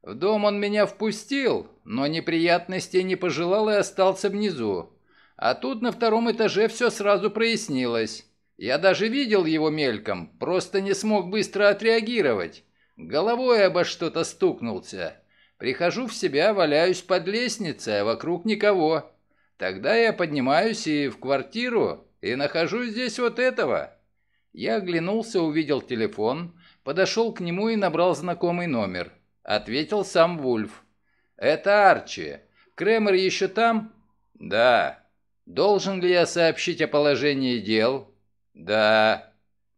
В дом он меня впустил, но неприятностей не пожелал и остался внизу. А тут на втором этаже все сразу прояснилось. Я даже видел его мельком, просто не смог быстро отреагировать. Головой обо что-то стукнулся. Прихожу в себя, валяюсь под лестницей, а вокруг никого. Тогда я поднимаюсь и в квартиру, и нахожу здесь вот этого. Я оглянулся, увидел телефон, подошел к нему и набрал знакомый номер. Ответил сам Вульф. «Это Арчи. Кремер еще там?» «Да». Должен ли я сообщить о положении дел? Да.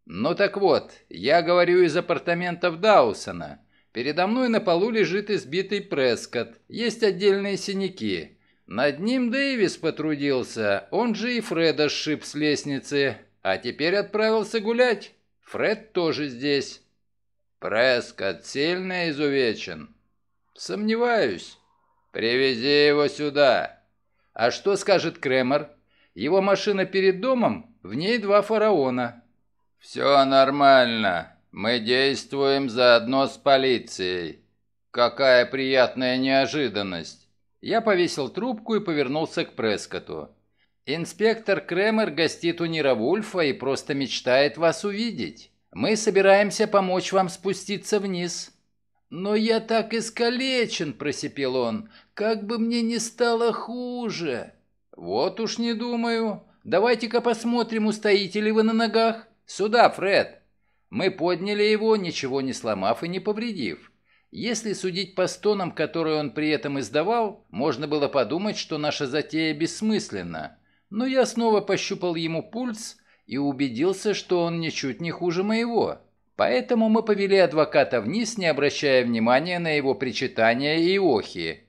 Ну так вот, я говорю из апартаментов Даусона. Передо мной на полу лежит избитый Прескотт. Есть отдельные синяки. Над ним Дэвис потрудился, он же и Фреда сшиб с лестницы, а теперь отправился гулять. Фред тоже здесь. Прескотт сильно изувечен. Сомневаюсь. Привези его сюда. А что скажет Кремер? Его машина перед домом, в ней два фараона. Все нормально. Мы действуем заодно с полицией. Какая приятная неожиданность. Я повесил трубку и повернулся к Прескоту. Инспектор Кремер гостит у Нира Вульфа и просто мечтает вас увидеть. Мы собираемся помочь вам спуститься вниз. «Но я так искалечен!» – просипел он. «Как бы мне не стало хуже!» «Вот уж не думаю. Давайте-ка посмотрим, устоите ли вы на ногах. Сюда, Фред!» Мы подняли его, ничего не сломав и не повредив. Если судить по стонам, которые он при этом издавал, можно было подумать, что наша затея бессмысленна. Но я снова пощупал ему пульс и убедился, что он ничуть не хуже моего. Поэтому мы повели адвоката вниз, не обращая внимания на его причитания и охи.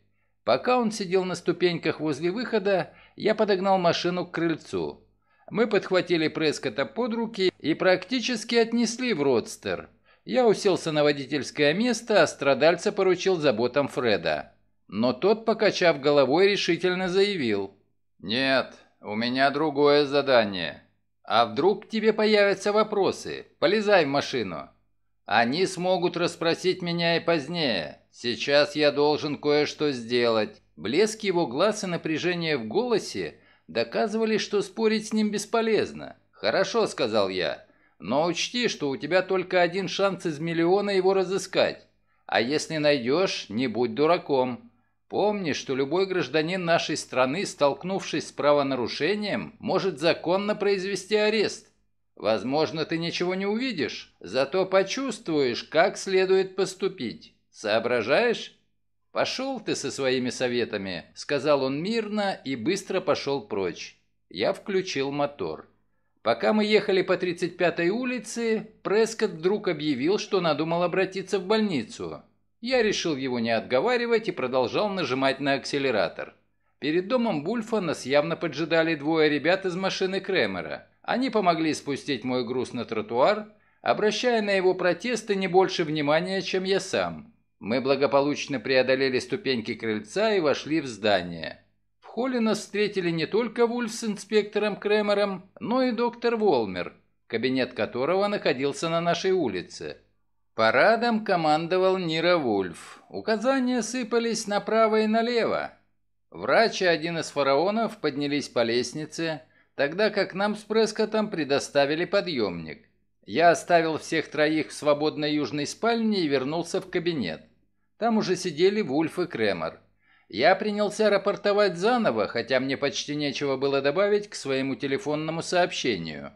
Пока он сидел на ступеньках возле выхода, я подогнал машину к крыльцу. Мы подхватили Прескота под руки и практически отнесли в родстер. Я уселся на водительское место, а страдальца поручил заботам Фреда. Но тот, покачав головой, решительно заявил. «Нет, у меня другое задание. А вдруг к тебе появятся вопросы? Полезай в машину. Они смогут расспросить меня и позднее. Сейчас я должен кое-что сделать. Блеск его глаз и напряжение в голосе доказывали, что спорить с ним бесполезно. Хорошо, сказал я. Но учти, что у тебя только один шанс из миллиона его разыскать. А если найдешь, не будь дураком. Помни, что любой гражданин нашей страны, столкнувшись с правонарушением, может законно произвести арест. Возможно, ты ничего не увидишь, зато почувствуешь, как следует поступить. Соображаешь? «Пошел ты со своими советами», — сказал он мирно и быстро пошел прочь. Я включил мотор. Пока мы ехали по 35-й улице, Прескотт вдруг объявил, что надумал обратиться в больницу. Я решил его не отговаривать и продолжал нажимать на акселератор. Перед домом Бульфа нас явно поджидали двое ребят из машины Кремера. Они помогли спустить мой груз на тротуар, обращая на его протесты не больше внимания, чем я сам. Мы благополучно преодолели ступеньки крыльца и вошли в здание. В холле нас встретили не только Вульф с инспектором Кремером, но и доктор Волмер, кабинет которого находился на нашей улице – Парадом командовал Нира Вульф. Указания сыпались направо и налево. Врач и один из фараонов поднялись по лестнице, тогда как нам с Прескотом предоставили подъемник. Я оставил всех троих в свободной южной спальне и вернулся в кабинет. Там уже сидели Вульф и Кремер. Я принялся рапортовать заново, хотя мне почти нечего было добавить к своему телефонному сообщению.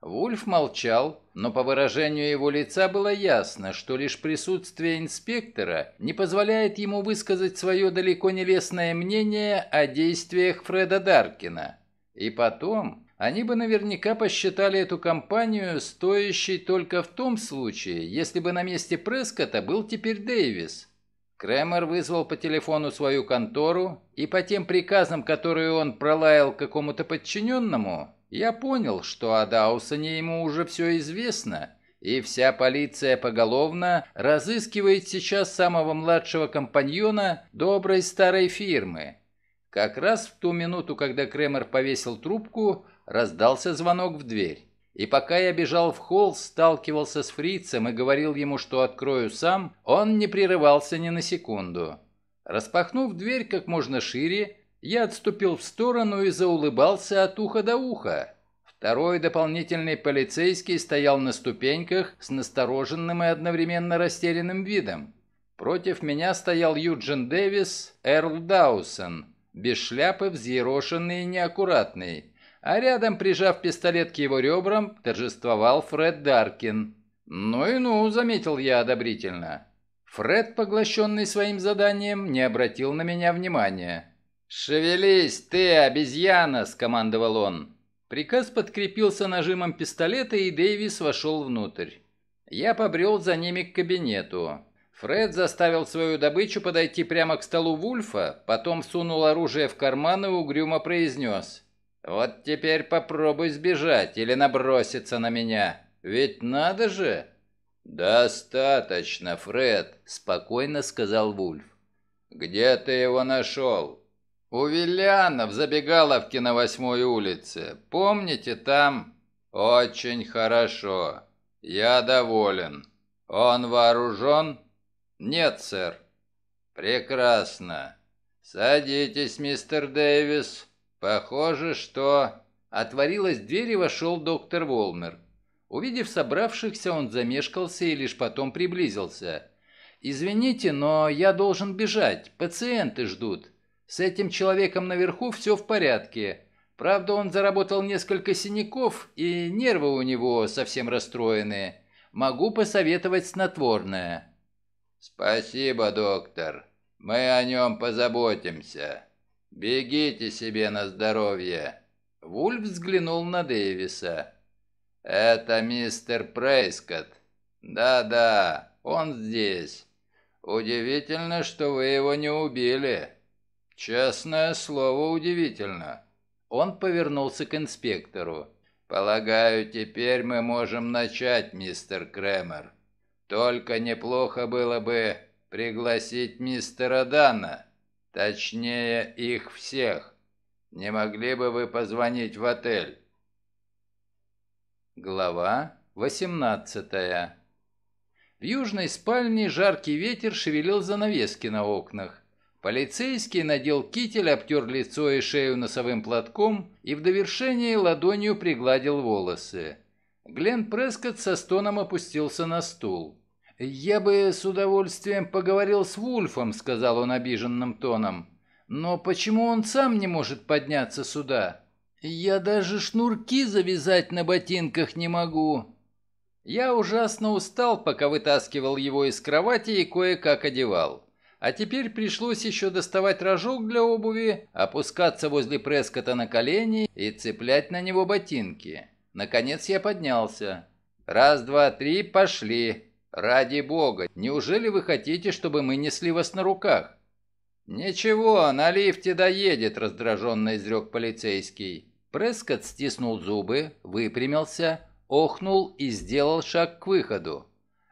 Вульф молчал, но по выражению его лица было ясно, что лишь присутствие инспектора не позволяет ему высказать свое далеко не лестное мнение о действиях Фреда Даркина. И потом, они бы наверняка посчитали эту компанию стоящей только в том случае, если бы на месте Прескота был теперь Дэвис. Кремер вызвал по телефону свою контору, и по тем приказам, которые он пролаял какому-то подчиненному, я понял, что о Даусоне ему уже все известно, и вся полиция поголовно разыскивает сейчас самого младшего компаньона доброй старой фирмы. Как раз в ту минуту, когда Кремер повесил трубку, раздался звонок в дверь. И пока я бежал в холл, сталкивался с фрицем и говорил ему, что открою сам, он не прерывался ни на секунду. Распахнув дверь как можно шире, я отступил в сторону и заулыбался от уха до уха. Второй дополнительный полицейский стоял на ступеньках с настороженным и одновременно растерянным видом. Против меня стоял Юджин Дэвис, Эрл Даусон, без шляпы, взъерошенный и неаккуратный. А рядом, прижав пистолет к его ребрам, торжествовал Фред Даркин. «Ну и ну», — заметил я одобрительно. Фред, поглощенный своим заданием, не обратил на меня внимания. «Шевелись, ты, обезьяна!» – скомандовал он. Приказ подкрепился нажимом пистолета, и Дэвис вошел внутрь. Я побрел за ними к кабинету. Фред заставил свою добычу подойти прямо к столу Вульфа, потом сунул оружие в карман и угрюмо произнес. «Вот теперь попробуй сбежать или наброситься на меня. Ведь надо же!» «Достаточно, Фред», — спокойно сказал Вульф. «Где ты его нашел?» «У Виллиана в забегаловке на восьмой улице. Помните там?» «Очень хорошо. Я доволен. Он вооружен?» «Нет, сэр». «Прекрасно. Садитесь, мистер Дэвис. Похоже, что...» Отворилась дверь и вошел доктор Волмер. Увидев собравшихся, он замешкался и лишь потом приблизился. «Извините, но я должен бежать. Пациенты ждут». С этим человеком наверху все в порядке. Правда, он заработал несколько синяков, и нервы у него совсем расстроены. Могу посоветовать снотворное». «Спасибо, доктор. Мы о нем позаботимся. Бегите себе на здоровье». Вульф взглянул на Дэвиса. «Это мистер Прейскотт. Да-да, он здесь. Удивительно, что вы его не убили». «Честное слово, удивительно». Он повернулся к инспектору. «Полагаю, теперь мы можем начать, мистер Кремер. Только неплохо было бы пригласить мистера Дана, точнее их всех. Не могли бы вы позвонить в отель?» Глава 18 В южной спальне жаркий ветер шевелил занавески на окнах. Полицейский надел китель, обтер лицо и шею носовым платком и в довершение ладонью пригладил волосы. Глен Прескотт со стоном опустился на стул. «Я бы с удовольствием поговорил с Вульфом», — сказал он обиженным тоном. «Но почему он сам не может подняться сюда? Я даже шнурки завязать на ботинках не могу». Я ужасно устал, пока вытаскивал его из кровати и кое-как одевал. А теперь пришлось еще доставать рожок для обуви, опускаться возле Прескота на колени и цеплять на него ботинки. Наконец я поднялся. «Раз, два, три, пошли!» «Ради бога! Неужели вы хотите, чтобы мы несли вас на руках?» «Ничего, на лифте доедет», — раздраженно изрек полицейский. Прескотт стиснул зубы, выпрямился, охнул и сделал шаг к выходу.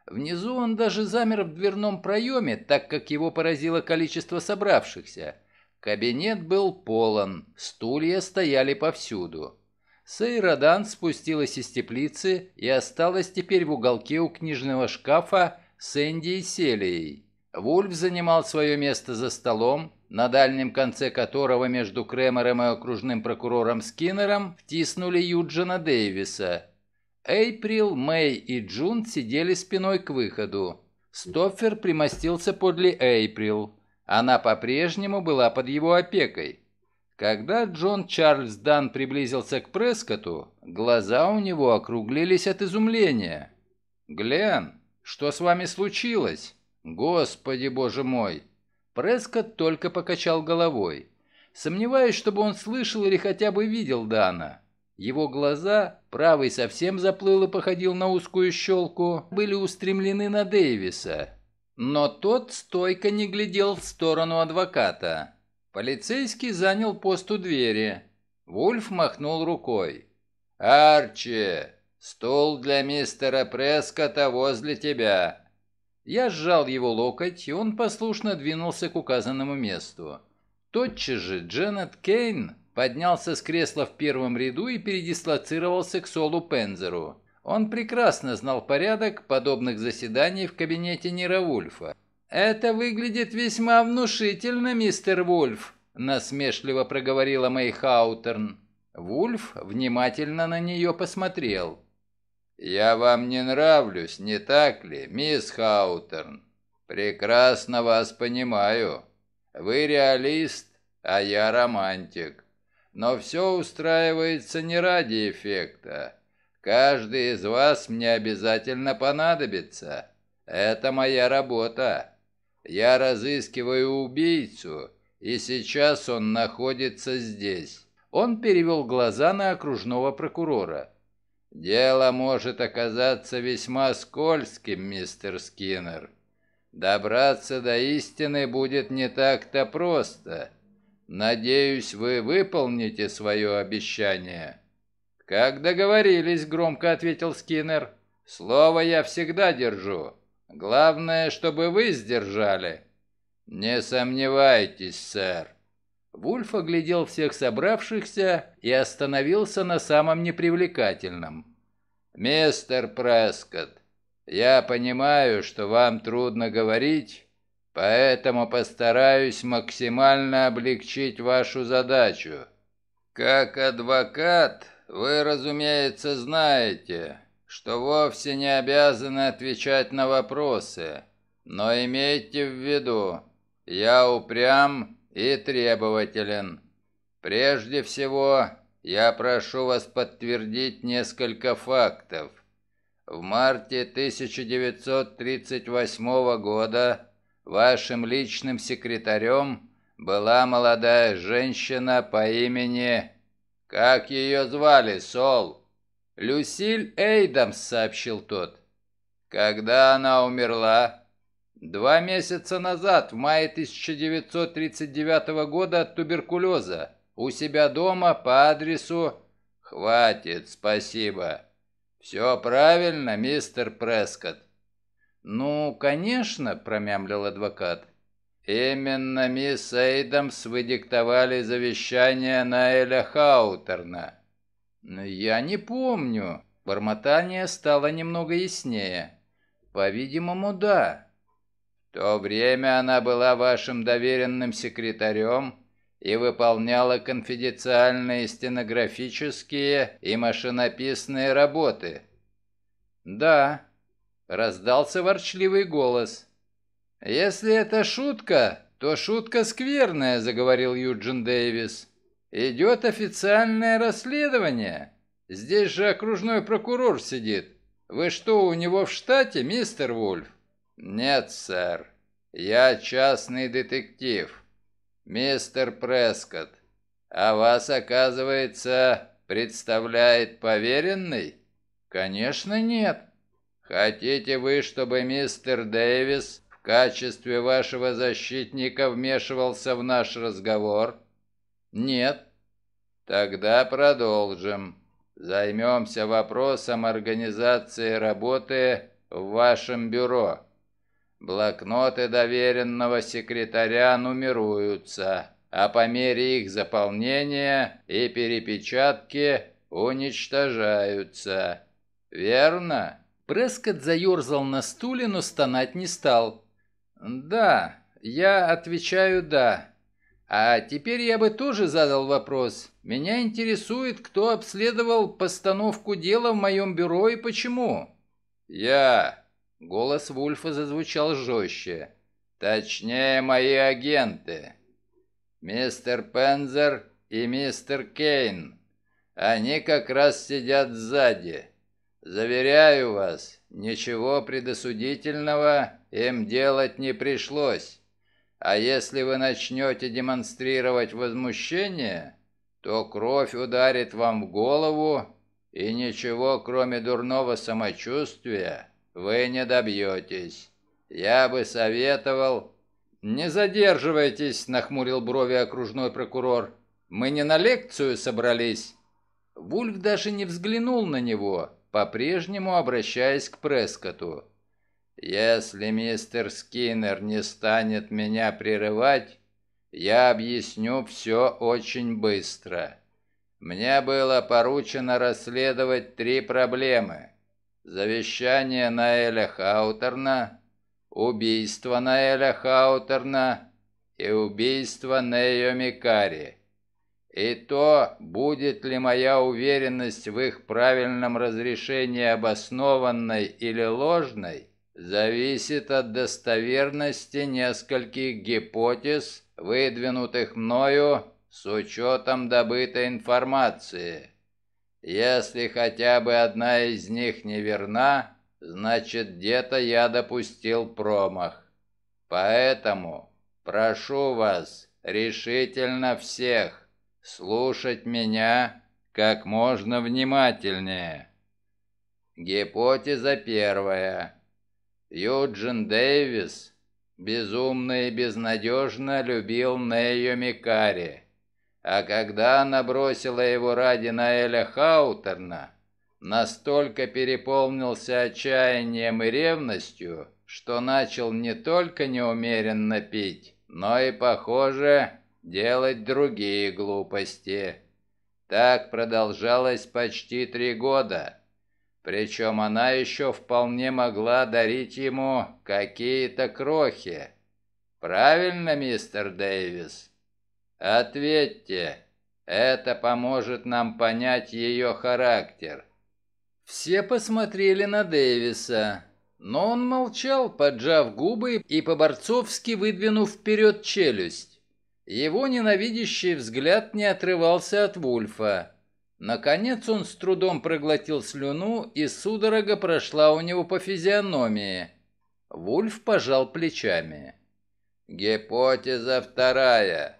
Внизу он даже замер в дверном проеме, так как его поразило количество собравшихся. Кабинет был полон, стулья стояли повсюду. Сейрадан спустилась из теплицы и осталась теперь в уголке у книжного шкафа с Энди и Селией. Вульф занимал свое место за столом, на дальнем конце которого между Кремером и окружным прокурором Скиннером втиснули Юджина Дэвиса – Эйприл, Мэй и Джун сидели спиной к выходу. Стоффер примостился подле Эйприл. Она по-прежнему была под его опекой. Когда Джон Чарльз Дан приблизился к Прескоту, глаза у него округлились от изумления. «Глен, что с вами случилось? Господи, боже мой!» Прескот только покачал головой. Сомневаюсь, чтобы он слышал или хотя бы видел Дана. Его глаза Правый совсем заплыл и походил на узкую щелку, были устремлены на Дэвиса. Но тот стойко не глядел в сторону адвоката. Полицейский занял пост у двери. Вульф махнул рукой. «Арчи, стул для мистера Прескота возле тебя». Я сжал его локоть, и он послушно двинулся к указанному месту. Тотчас же Дженнет Кейн поднялся с кресла в первом ряду и передислоцировался к Солу Пензеру. Он прекрасно знал порядок подобных заседаний в кабинете Нира Вульфа. «Это выглядит весьма внушительно, мистер Вульф», – насмешливо проговорила Мэй Хаутерн. Вульф внимательно на нее посмотрел. «Я вам не нравлюсь, не так ли, мисс Хаутерн? Прекрасно вас понимаю. Вы реалист, а я романтик но все устраивается не ради эффекта. Каждый из вас мне обязательно понадобится. Это моя работа. Я разыскиваю убийцу, и сейчас он находится здесь». Он перевел глаза на окружного прокурора. «Дело может оказаться весьма скользким, мистер Скиннер. Добраться до истины будет не так-то просто». Надеюсь, вы выполните свое обещание». «Как договорились», — громко ответил Скиннер. «Слово я всегда держу. Главное, чтобы вы сдержали». «Не сомневайтесь, сэр». Вульф оглядел всех собравшихся и остановился на самом непривлекательном. «Мистер Прескотт, я понимаю, что вам трудно говорить, Поэтому постараюсь максимально облегчить вашу задачу. Как адвокат, вы, разумеется, знаете, что вовсе не обязаны отвечать на вопросы. Но имейте в виду, я упрям и требователен. Прежде всего, я прошу вас подтвердить несколько фактов. В марте 1938 года Вашим личным секретарем была молодая женщина по имени... Как ее звали, Сол? Люсиль Эйдамс, сообщил тот. Когда она умерла? Два месяца назад, в мае 1939 года, от туберкулеза. У себя дома по адресу... Хватит, спасибо. Все правильно, мистер Прескотт. «Ну, конечно», — промямлил адвокат. «Именно мисс Эйдамс вы диктовали завещание Наэля Хаутерна». «Я не помню». Бормотание стало немного яснее. «По-видимому, да». «В то время она была вашим доверенным секретарем и выполняла конфиденциальные стенографические и машинописные работы». «Да», Раздался ворчливый голос. «Если это шутка, то шутка скверная», — заговорил Юджин Дэвис. «Идет официальное расследование. Здесь же окружной прокурор сидит. Вы что, у него в штате, мистер Вульф?» «Нет, сэр. Я частный детектив. Мистер Прескотт. А вас, оказывается, представляет поверенный?» «Конечно, нет. Хотите вы, чтобы мистер Дэвис в качестве вашего защитника вмешивался в наш разговор? Нет. Тогда продолжим. Займемся вопросом организации работы в вашем бюро. Блокноты доверенного секретаря нумеруются, а по мере их заполнения и перепечатки уничтожаются. Верно? Прескотт заерзал на стуле, но стонать не стал. «Да, я отвечаю «да». А теперь я бы тоже задал вопрос. Меня интересует, кто обследовал постановку дела в моем бюро и почему?» «Я...» — голос Вульфа зазвучал жестче. «Точнее, мои агенты. Мистер Пензер и мистер Кейн. Они как раз сидят сзади. Заверяю вас, ничего предосудительного им делать не пришлось. А если вы начнете демонстрировать возмущение, то кровь ударит вам в голову, и ничего, кроме дурного самочувствия, вы не добьетесь. Я бы советовал...» «Не задерживайтесь», — нахмурил брови окружной прокурор. «Мы не на лекцию собрались». Вульф даже не взглянул на него, по-прежнему обращаясь к Прескоту. «Если мистер Скиннер не станет меня прерывать, я объясню все очень быстро. Мне было поручено расследовать три проблемы. Завещание Наэля Хаутерна, убийство Наэля Хаутерна и убийство Нейоми Кари и то, будет ли моя уверенность в их правильном разрешении обоснованной или ложной, зависит от достоверности нескольких гипотез, выдвинутых мною с учетом добытой информации. Если хотя бы одна из них неверна, значит где-то я допустил промах. Поэтому прошу вас решительно всех слушать меня как можно внимательнее. Гипотеза первая. Юджин Дэвис безумно и безнадежно любил Нею Микари, а когда она бросила его ради Наэля Хаутерна, настолько переполнился отчаянием и ревностью, что начал не только неумеренно пить, но и, похоже, делать другие глупости. Так продолжалось почти три года. Причем она еще вполне могла дарить ему какие-то крохи. Правильно, мистер Дэвис? Ответьте, это поможет нам понять ее характер. Все посмотрели на Дэвиса, но он молчал, поджав губы и по-борцовски выдвинув вперед челюсть. Его ненавидящий взгляд не отрывался от Вульфа. Наконец он с трудом проглотил слюну, и судорога прошла у него по физиономии. Вульф пожал плечами. Гипотеза вторая.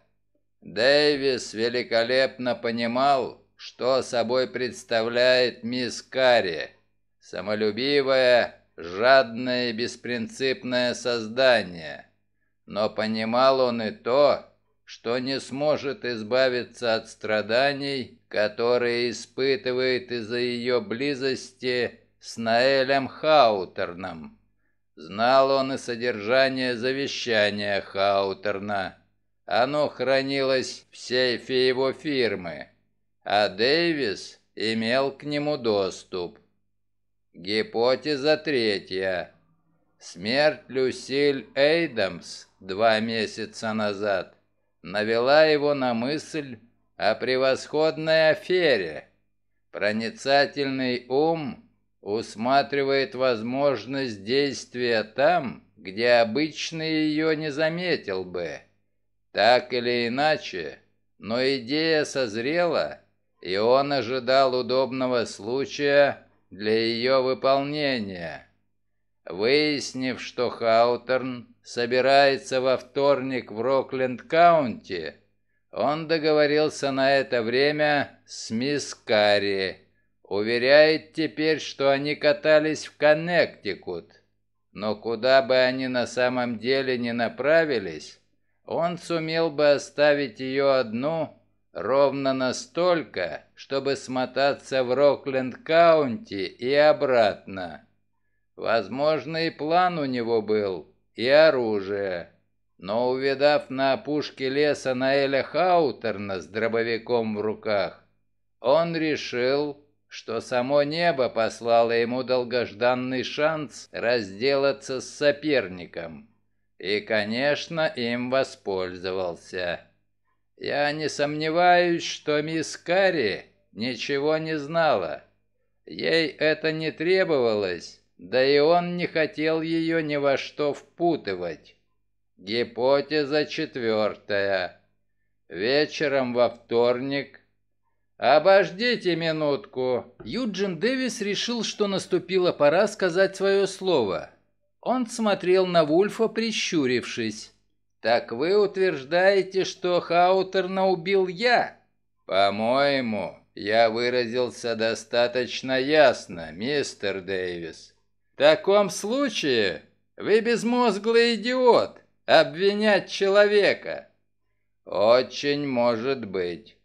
Дэвис великолепно понимал, что собой представляет мисс Карри. Самолюбивое, жадное и беспринципное создание. Но понимал он и то, что не сможет избавиться от страданий, которые испытывает из-за ее близости с Наэлем Хаутерном. Знал он и содержание завещания Хаутерна. Оно хранилось в сейфе его фирмы, а Дэвис имел к нему доступ. Гипотеза третья. Смерть Люсиль Эйдамс два месяца назад навела его на мысль о превосходной афере. Проницательный ум усматривает возможность действия там, где обычно ее не заметил бы. Так или иначе, но идея созрела, и он ожидал удобного случая для ее выполнения. Выяснив, что Хаутерн собирается во вторник в Рокленд-каунти, он договорился на это время с мисс Карри. Уверяет теперь, что они катались в Коннектикут. Но куда бы они на самом деле не направились, он сумел бы оставить ее одну ровно настолько, чтобы смотаться в Рокленд-каунти и обратно. Возможно, и план у него был и оружие. Но увидав на опушке леса Наэля Хаутерна с дробовиком в руках, он решил, что само небо послало ему долгожданный шанс разделаться с соперником. И, конечно, им воспользовался. Я не сомневаюсь, что мисс Карри ничего не знала. Ей это не требовалось, да и он не хотел ее ни во что впутывать. Гипотеза четвертая. Вечером во вторник... «Обождите минутку!» Юджин Дэвис решил, что наступила пора сказать свое слово. Он смотрел на Вульфа, прищурившись. «Так вы утверждаете, что Хаутерна убил я?» «По-моему, я выразился достаточно ясно, мистер Дэвис. В таком случае вы безмозглый идиот обвинять человека. Очень может быть.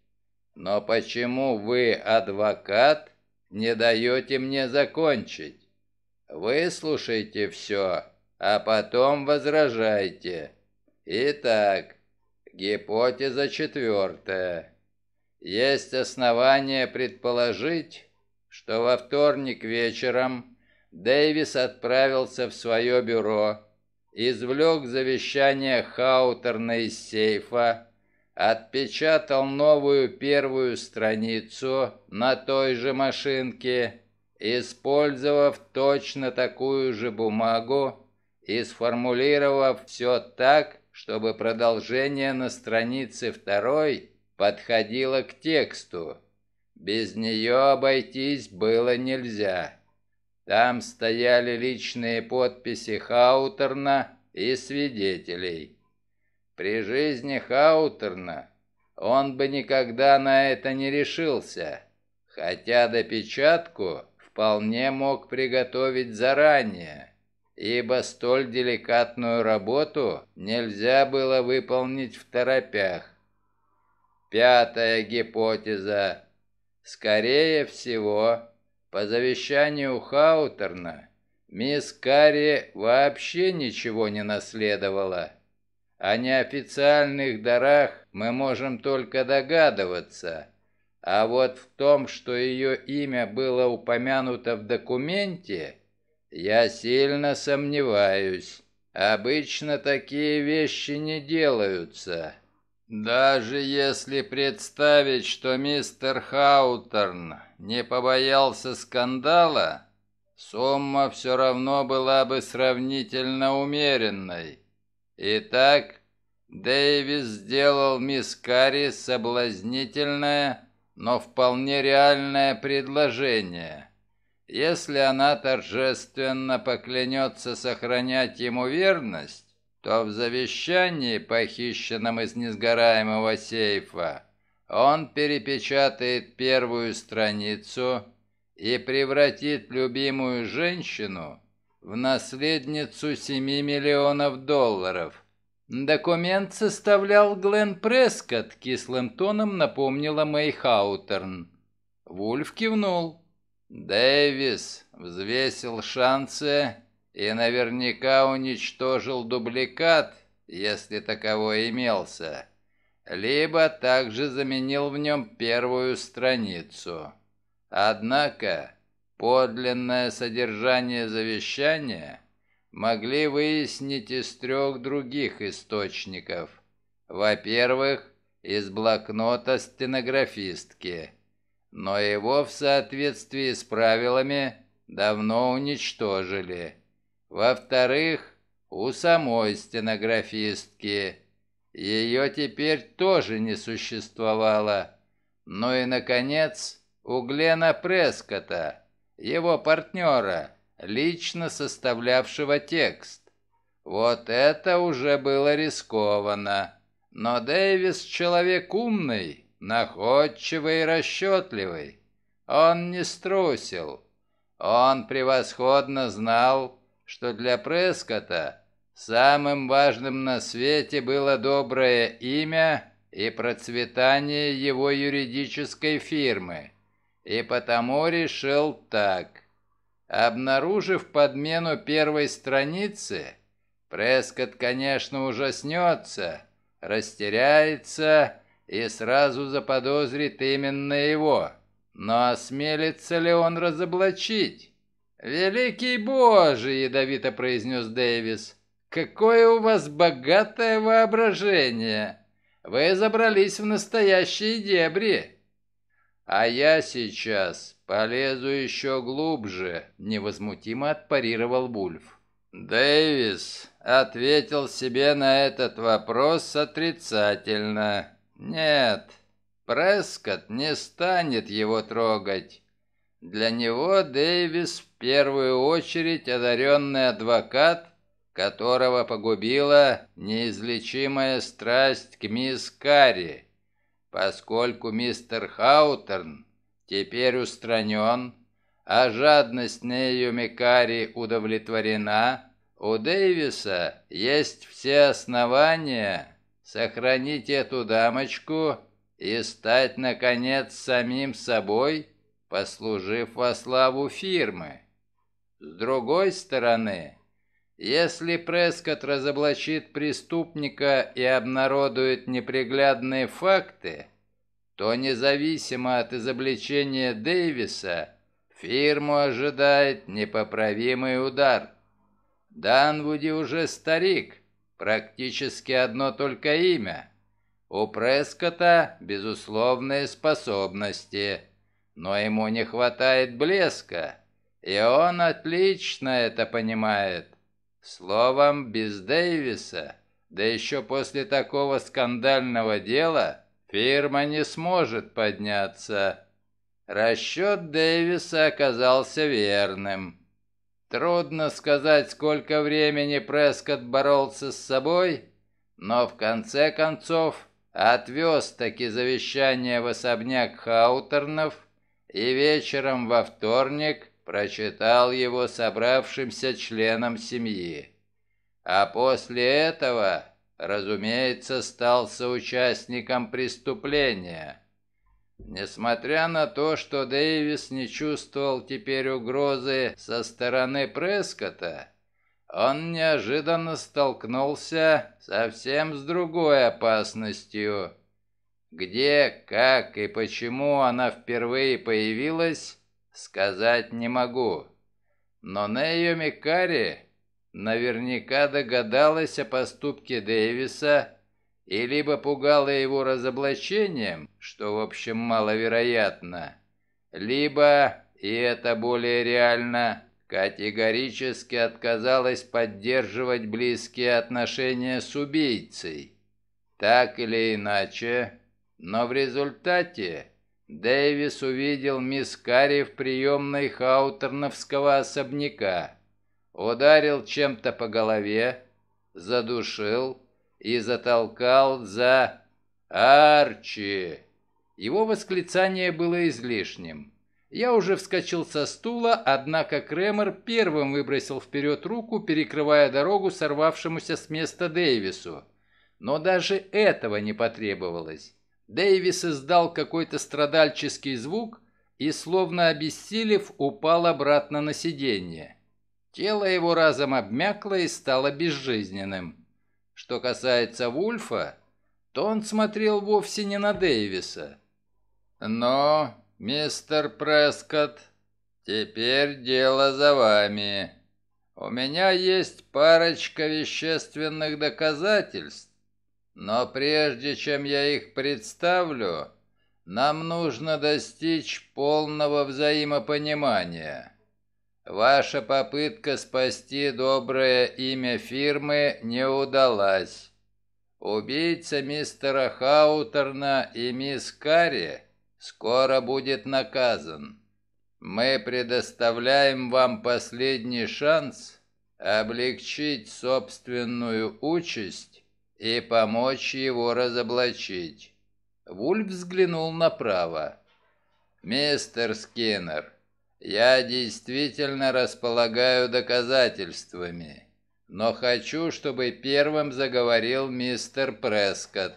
Но почему вы, адвокат, не даете мне закончить? Выслушайте все, а потом возражайте. Итак, гипотеза четвертая. Есть основания предположить, что во вторник вечером Дэвис отправился в свое бюро, извлек завещание Хаутерна из сейфа, отпечатал новую первую страницу на той же машинке, использовав точно такую же бумагу и сформулировав все так, чтобы продолжение на странице второй подходило к тексту. Без нее обойтись было нельзя. Там стояли личные подписи Хаутерна и свидетелей. При жизни Хаутерна он бы никогда на это не решился, хотя допечатку вполне мог приготовить заранее, ибо столь деликатную работу нельзя было выполнить в торопях. Пятая гипотеза. Скорее всего, по завещанию Хаутерна мисс Карри вообще ничего не наследовала. О неофициальных дарах мы можем только догадываться. А вот в том, что ее имя было упомянуто в документе, я сильно сомневаюсь. Обычно такие вещи не делаются. Даже если представить, что мистер Хаутерн не побоялся скандала, сумма все равно была бы сравнительно умеренной. Итак, Дэвис сделал мисс Карри соблазнительное, но вполне реальное предложение. Если она торжественно поклянется сохранять ему верность, то в завещании, похищенном из несгораемого сейфа, он перепечатает первую страницу и превратит любимую женщину в наследницу 7 миллионов долларов. Документ составлял Глен Прескотт, кислым тоном напомнила Мэй Хаутерн. Вульф кивнул. Дэвис взвесил шансы и наверняка уничтожил дубликат, если таковой имелся, либо также заменил в нем первую страницу. Однако подлинное содержание завещания могли выяснить из трех других источников. Во-первых, из блокнота стенографистки, но его в соответствии с правилами давно уничтожили – во-вторых, у самой стенографистки. Ее теперь тоже не существовало. Ну и, наконец, у Глена Прескота, его партнера, лично составлявшего текст. Вот это уже было рискованно. Но Дэвис человек умный, находчивый и расчетливый. Он не струсил. Он превосходно знал, что для Прескота самым важным на свете было доброе имя и процветание его юридической фирмы, и потому решил так. Обнаружив подмену первой страницы, Прескот, конечно, ужаснется, растеряется и сразу заподозрит именно его. Но осмелится ли он разоблачить? «Великий Боже!» — ядовито произнес Дэвис. «Какое у вас богатое воображение! Вы забрались в настоящие дебри!» «А я сейчас полезу еще глубже», — невозмутимо отпарировал Вульф. Дэвис ответил себе на этот вопрос отрицательно. «Нет, Прескотт не станет его трогать». Для него Дэвис в первую очередь одаренный адвокат, которого погубила неизлечимая страсть к мисс Карри, поскольку мистер Хаутерн теперь устранен, а жадность неюми Карри удовлетворена, у Дэвиса есть все основания сохранить эту дамочку и стать, наконец, самим собой – послужив во славу фирмы. С другой стороны, если Прескотт разоблачит преступника и обнародует неприглядные факты, то независимо от изобличения Дэвиса, фирму ожидает непоправимый удар. Данвуди уже старик, практически одно только имя. У Прескота безусловные способности – но ему не хватает блеска, и он отлично это понимает. Словом, без Дэвиса, да еще после такого скандального дела, фирма не сможет подняться. Расчет Дэвиса оказался верным. Трудно сказать, сколько времени Прескотт боролся с собой, но в конце концов отвез таки завещание в особняк Хаутернов – и вечером во вторник прочитал его собравшимся членам семьи. А после этого, разумеется, стал соучастником преступления. Несмотря на то, что Дэвис не чувствовал теперь угрозы со стороны Прескота, он неожиданно столкнулся совсем с другой опасностью – где, как и почему она впервые появилась, сказать не могу. Но Нео Микари наверняка догадалась о поступке Дэвиса и либо пугала его разоблачением, что, в общем, маловероятно, либо, и это более реально, категорически отказалась поддерживать близкие отношения с убийцей. Так или иначе, но в результате Дэвис увидел мисс Карри в приемной Хаутерновского особняка, ударил чем-то по голове, задушил и затолкал за «Арчи!». Его восклицание было излишним. Я уже вскочил со стула, однако Кремер первым выбросил вперед руку, перекрывая дорогу сорвавшемуся с места Дэвису. Но даже этого не потребовалось. Дэвис издал какой-то страдальческий звук и, словно обессилев, упал обратно на сиденье. Тело его разом обмякло и стало безжизненным. Что касается Вульфа, то он смотрел вовсе не на Дэвиса. «Но, мистер Прескотт, теперь дело за вами. У меня есть парочка вещественных доказательств, но прежде чем я их представлю, нам нужно достичь полного взаимопонимания. Ваша попытка спасти доброе имя фирмы не удалась. Убийца мистера Хаутерна и мисс Карри скоро будет наказан. Мы предоставляем вам последний шанс облегчить собственную участь и помочь его разоблачить. Вульф взглянул направо. «Мистер Скиннер, я действительно располагаю доказательствами, но хочу, чтобы первым заговорил мистер Прескотт.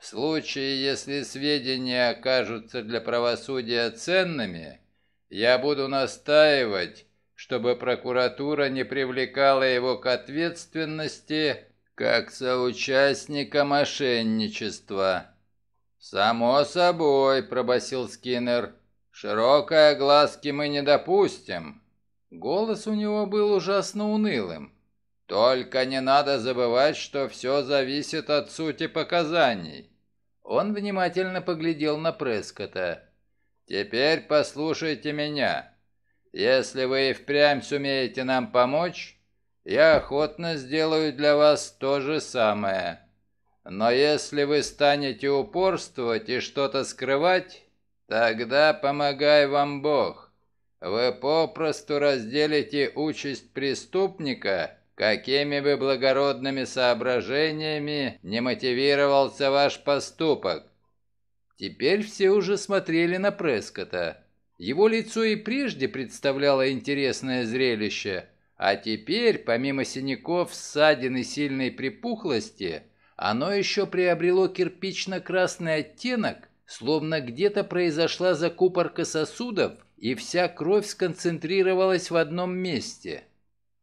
В случае, если сведения окажутся для правосудия ценными, я буду настаивать, чтобы прокуратура не привлекала его к ответственности как соучастника мошенничества. Само собой, пробасил Скиннер. Широкой глазки мы не допустим. Голос у него был ужасно унылым. Только не надо забывать, что все зависит от сути показаний. Он внимательно поглядел на Прескота. «Теперь послушайте меня. Если вы и впрямь сумеете нам помочь, я охотно сделаю для вас то же самое. Но если вы станете упорствовать и что-то скрывать, тогда помогай вам Бог. Вы попросту разделите участь преступника, какими бы благородными соображениями не мотивировался ваш поступок. Теперь все уже смотрели на Прескота. Его лицо и прежде представляло интересное зрелище – а теперь, помимо синяков, ссадин и сильной припухлости, оно еще приобрело кирпично-красный оттенок, словно где-то произошла закупорка сосудов, и вся кровь сконцентрировалась в одном месте.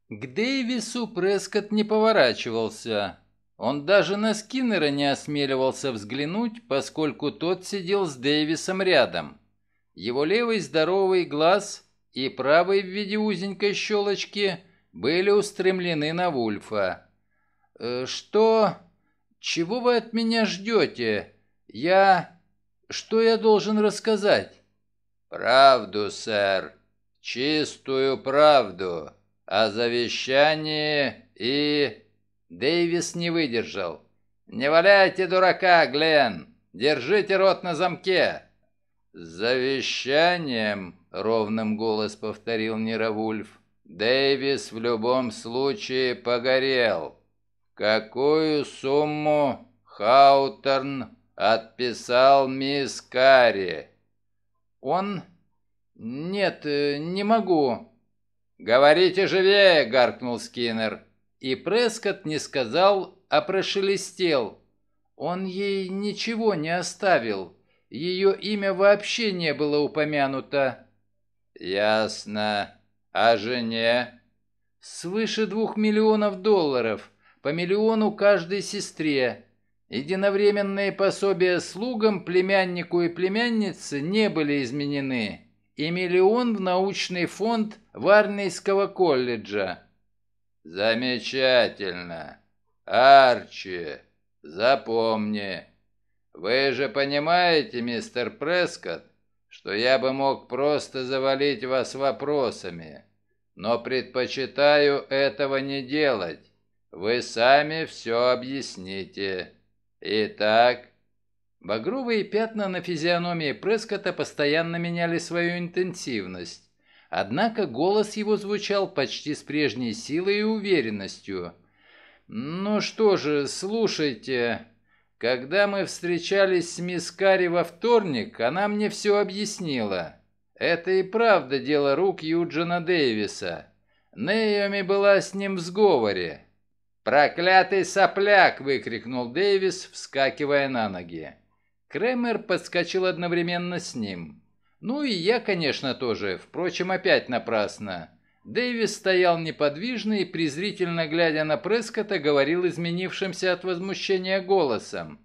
К Дэвису Прескотт не поворачивался. Он даже на Скиннера не осмеливался взглянуть, поскольку тот сидел с Дэвисом рядом. Его левый здоровый глаз и правой в виде узенькой щелочки были устремлены на Вульфа. «Э, «Что? Чего вы от меня ждете? Я... Что я должен рассказать?» «Правду, сэр. Чистую правду. О завещании и...» Дэвис не выдержал. «Не валяйте дурака, Глен! Держите рот на замке!» «С завещанием ровным голос повторил Неравульф. Дэвис в любом случае погорел. Какую сумму Хаутерн отписал мисс Карри? Он? Нет, э, не могу. Говорите живее, гаркнул Скиннер. И Прескотт не сказал, а прошелестел. Он ей ничего не оставил. Ее имя вообще не было упомянуто. «Ясно. А жене?» «Свыше двух миллионов долларов. По миллиону каждой сестре. Единовременные пособия слугам, племяннику и племяннице не были изменены. И миллион в научный фонд Варнейского колледжа». «Замечательно. Арчи, запомни. Вы же понимаете, мистер Прескотт, что я бы мог просто завалить вас вопросами, но предпочитаю этого не делать. Вы сами все объясните. Итак...» Багровые пятна на физиономии Прескота постоянно меняли свою интенсивность. Однако голос его звучал почти с прежней силой и уверенностью. «Ну что же, слушайте, когда мы встречались с мисс Карри во вторник, она мне все объяснила. Это и правда дело рук Юджина Дэвиса. Нейоми была с ним в сговоре. «Проклятый сопляк!» — выкрикнул Дэвис, вскакивая на ноги. Кремер подскочил одновременно с ним. Ну и я, конечно, тоже, впрочем, опять напрасно. Дэвис стоял неподвижно и, презрительно глядя на Прескота, говорил изменившимся от возмущения голосом.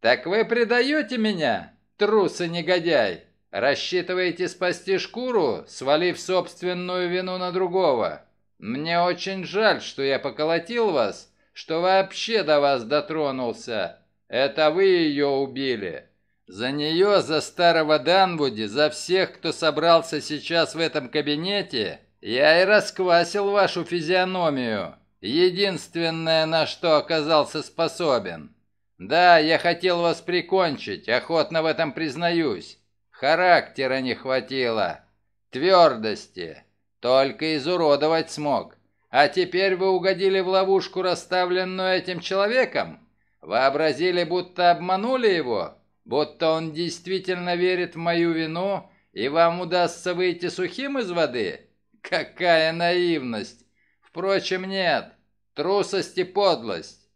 «Так вы предаете меня, трус и негодяй? Рассчитываете спасти шкуру, свалив собственную вину на другого? Мне очень жаль, что я поколотил вас, что вообще до вас дотронулся. Это вы ее убили. За нее, за старого Данвуди, за всех, кто собрался сейчас в этом кабинете, я и расквасил вашу физиономию. Единственное, на что оказался способен. Да, я хотел вас прикончить, охотно в этом признаюсь. Характера не хватило. Твердости. Только изуродовать смог. А теперь вы угодили в ловушку, расставленную этим человеком? Вообразили, будто обманули его? Будто он действительно верит в мою вину, и вам удастся выйти сухим из воды?» Какая наивность! Впрочем, нет. Трусость и подлость.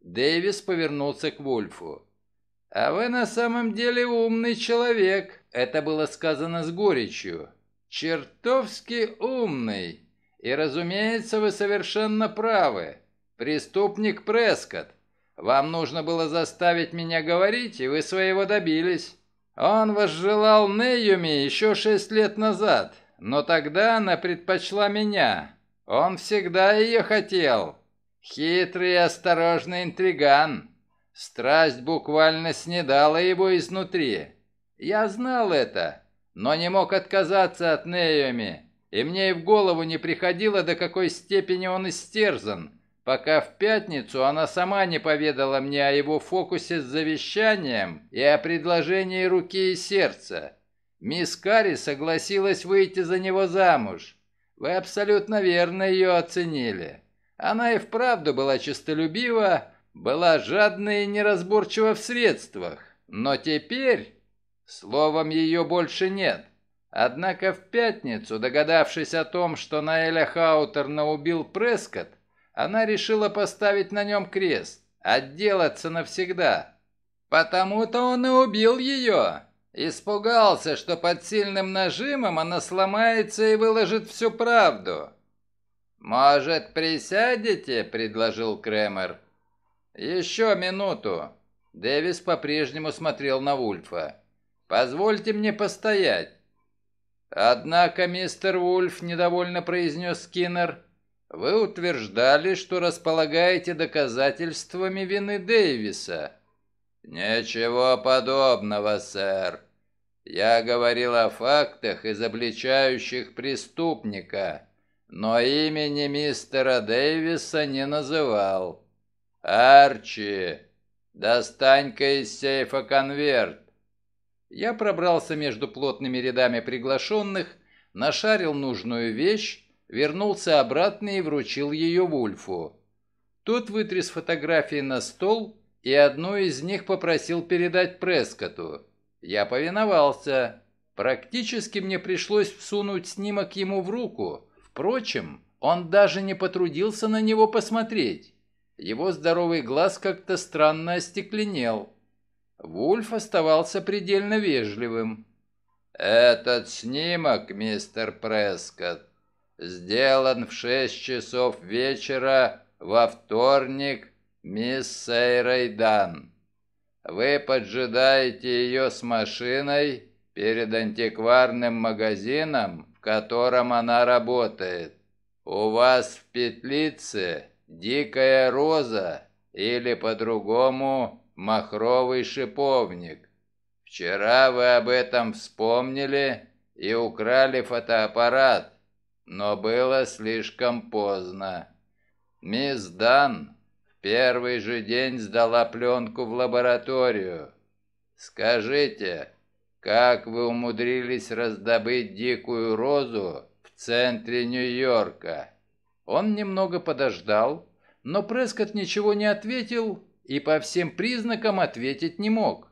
Дэвис повернулся к Вульфу. «А вы на самом деле умный человек», — это было сказано с горечью. «Чертовски умный. И, разумеется, вы совершенно правы. Преступник Прескотт. Вам нужно было заставить меня говорить, и вы своего добились. Он возжелал Неюми еще шесть лет назад но тогда она предпочла меня. Он всегда ее хотел. Хитрый и осторожный интриган. Страсть буквально снедала его изнутри. Я знал это, но не мог отказаться от Неюми, и мне и в голову не приходило, до какой степени он истерзан, пока в пятницу она сама не поведала мне о его фокусе с завещанием и о предложении руки и сердца. Мисс Карри согласилась выйти за него замуж. Вы абсолютно верно ее оценили. Она и вправду была честолюбива, была жадна и неразборчива в средствах. Но теперь, словом, ее больше нет. Однако в пятницу, догадавшись о том, что Наэля Хаутерна убил Прескотт, она решила поставить на нем крест, отделаться навсегда. Потому-то он и убил ее. Испугался, что под сильным нажимом она сломается и выложит всю правду. «Может, присядете?» — предложил Кремер. «Еще минуту». Дэвис по-прежнему смотрел на Вульфа. «Позвольте мне постоять». «Однако, мистер Вульф», — недовольно произнес Скиннер, — «вы утверждали, что располагаете доказательствами вины Дэвиса». «Ничего подобного, сэр. Я говорил о фактах, изобличающих преступника, но имени мистера Дэвиса не называл. «Арчи, достань-ка из сейфа конверт!» Я пробрался между плотными рядами приглашенных, нашарил нужную вещь, вернулся обратно и вручил ее Вульфу. Тот вытряс фотографии на стол и одну из них попросил передать Прескоту. Я повиновался. Практически мне пришлось всунуть снимок ему в руку. Впрочем, он даже не потрудился на него посмотреть. Его здоровый глаз как-то странно остекленел. Вульф оставался предельно вежливым. «Этот снимок, мистер Прескотт, сделан в шесть часов вечера во вторник мисс Сейрайдан. Вы поджидаете ее с машиной перед антикварным магазином, в котором она работает. У вас в петлице дикая роза или по-другому махровый шиповник. Вчера вы об этом вспомнили и украли фотоаппарат, но было слишком поздно. Мисс Дан первый же день сдала пленку в лабораторию. Скажите, как вы умудрились раздобыть дикую розу в центре Нью-Йорка?» Он немного подождал, но Прескотт ничего не ответил и по всем признакам ответить не мог.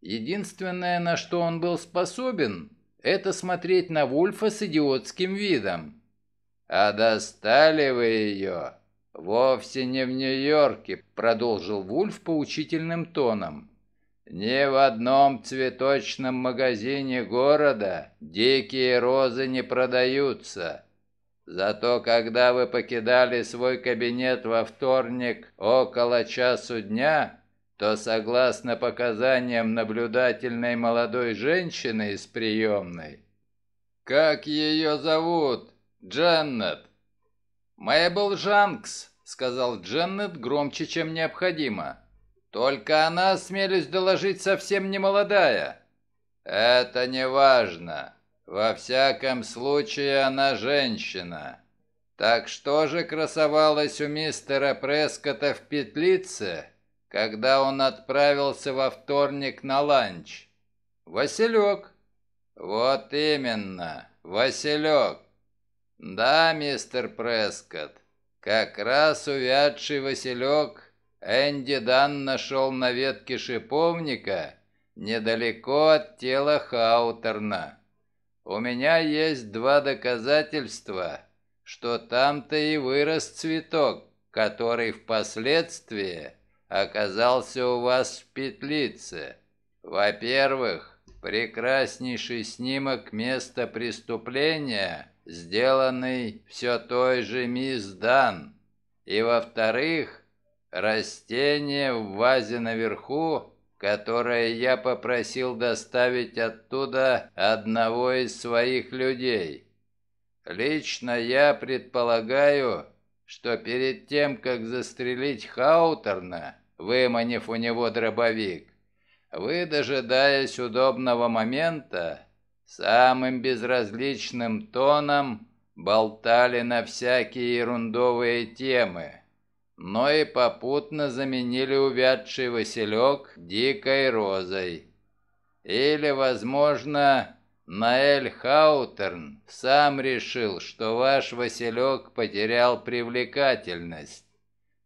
Единственное, на что он был способен, это смотреть на Вульфа с идиотским видом. «А достали вы ее?» «Вовсе не в Нью-Йорке», — продолжил Вульф поучительным тоном. «Ни в одном цветочном магазине города дикие розы не продаются. Зато когда вы покидали свой кабинет во вторник около часу дня, то, согласно показаниям наблюдательной молодой женщины из приемной, «Как ее зовут? Дженнет?» «Мэйбл Жанкс», сказал Дженнет громче, чем необходимо. Только она, смелюсь доложить, совсем не молодая. Это не важно. Во всяком случае, она женщина. Так что же красовалась у мистера Прескота в петлице, когда он отправился во вторник на ланч? Василек. Вот именно, Василек. Да, мистер Прескотт, как раз увядший Василек Энди Дан нашел на ветке шиповника недалеко от тела Хаутерна. У меня есть два доказательства, что там-то и вырос цветок, который впоследствии оказался у вас в петлице. Во-первых, прекраснейший снимок места преступления сделанный все той же мисс Дан. И во-вторых, растение в вазе наверху, которое я попросил доставить оттуда одного из своих людей. Лично я предполагаю, что перед тем, как застрелить Хаутерна, выманив у него дробовик, вы, дожидаясь удобного момента, самым безразличным тоном болтали на всякие ерундовые темы, но и попутно заменили увядший василек дикой розой. Или, возможно, Наэль Хаутерн сам решил, что ваш василек потерял привлекательность.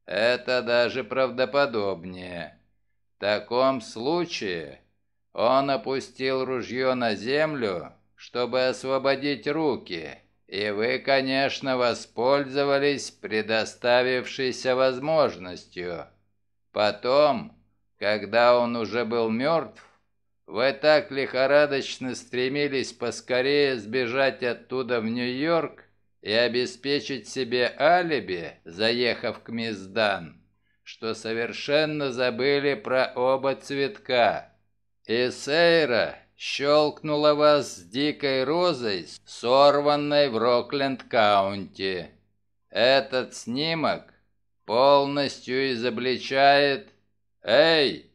Это даже правдоподобнее. В таком случае он опустил ружье на землю, чтобы освободить руки, и вы, конечно, воспользовались предоставившейся возможностью. Потом, когда он уже был мертв, вы так лихорадочно стремились поскорее сбежать оттуда в Нью-Йорк и обеспечить себе алиби, заехав к мисс Дан, что совершенно забыли про оба цветка». «Исейра щелкнула вас с дикой розой, сорванной в Рокленд-каунти. Этот снимок полностью изобличает... Эй!»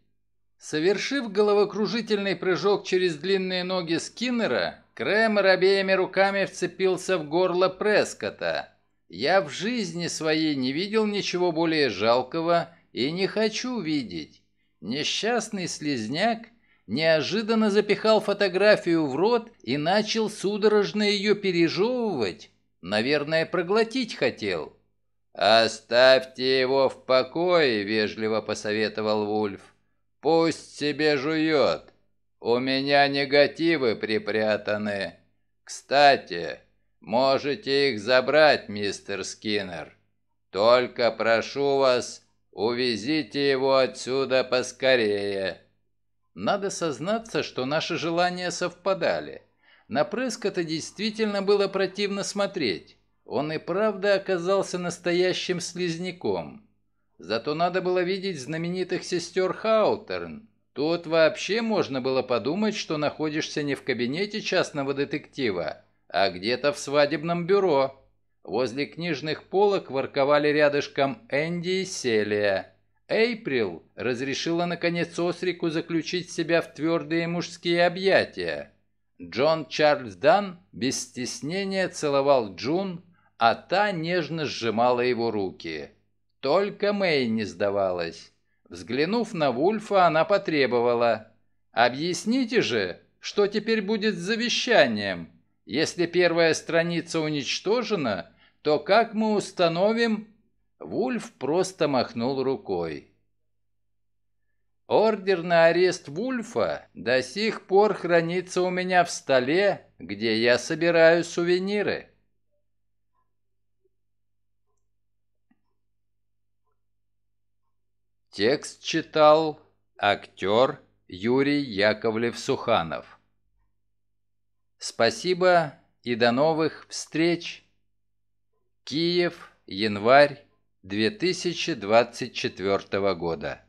Совершив головокружительный прыжок через длинные ноги Скиннера, Крэмер обеими руками вцепился в горло Прескота. «Я в жизни своей не видел ничего более жалкого и не хочу видеть. Несчастный слезняк неожиданно запихал фотографию в рот и начал судорожно ее пережевывать. Наверное, проглотить хотел. «Оставьте его в покое», — вежливо посоветовал Вульф. «Пусть себе жует. У меня негативы припрятаны. Кстати, можете их забрать, мистер Скиннер. Только прошу вас, увезите его отсюда поскорее». Надо сознаться, что наши желания совпадали. На Прескота действительно было противно смотреть. Он и правда оказался настоящим слизняком. Зато надо было видеть знаменитых сестер Хаутерн. Тут вообще можно было подумать, что находишься не в кабинете частного детектива, а где-то в свадебном бюро. Возле книжных полок ворковали рядышком Энди и Селия. Эйприл разрешила наконец Осрику заключить себя в твердые мужские объятия. Джон Чарльз Дан без стеснения целовал Джун, а та нежно сжимала его руки. Только Мэй не сдавалась. Взглянув на Вульфа, она потребовала. «Объясните же, что теперь будет с завещанием? Если первая страница уничтожена, то как мы установим...» Вульф просто махнул рукой. Ордер на арест Вульфа до сих пор хранится у меня в столе, где я собираю сувениры. Текст читал актер Юрий Яковлев-Суханов. Спасибо и до новых встреч. Киев, январь 2024 года.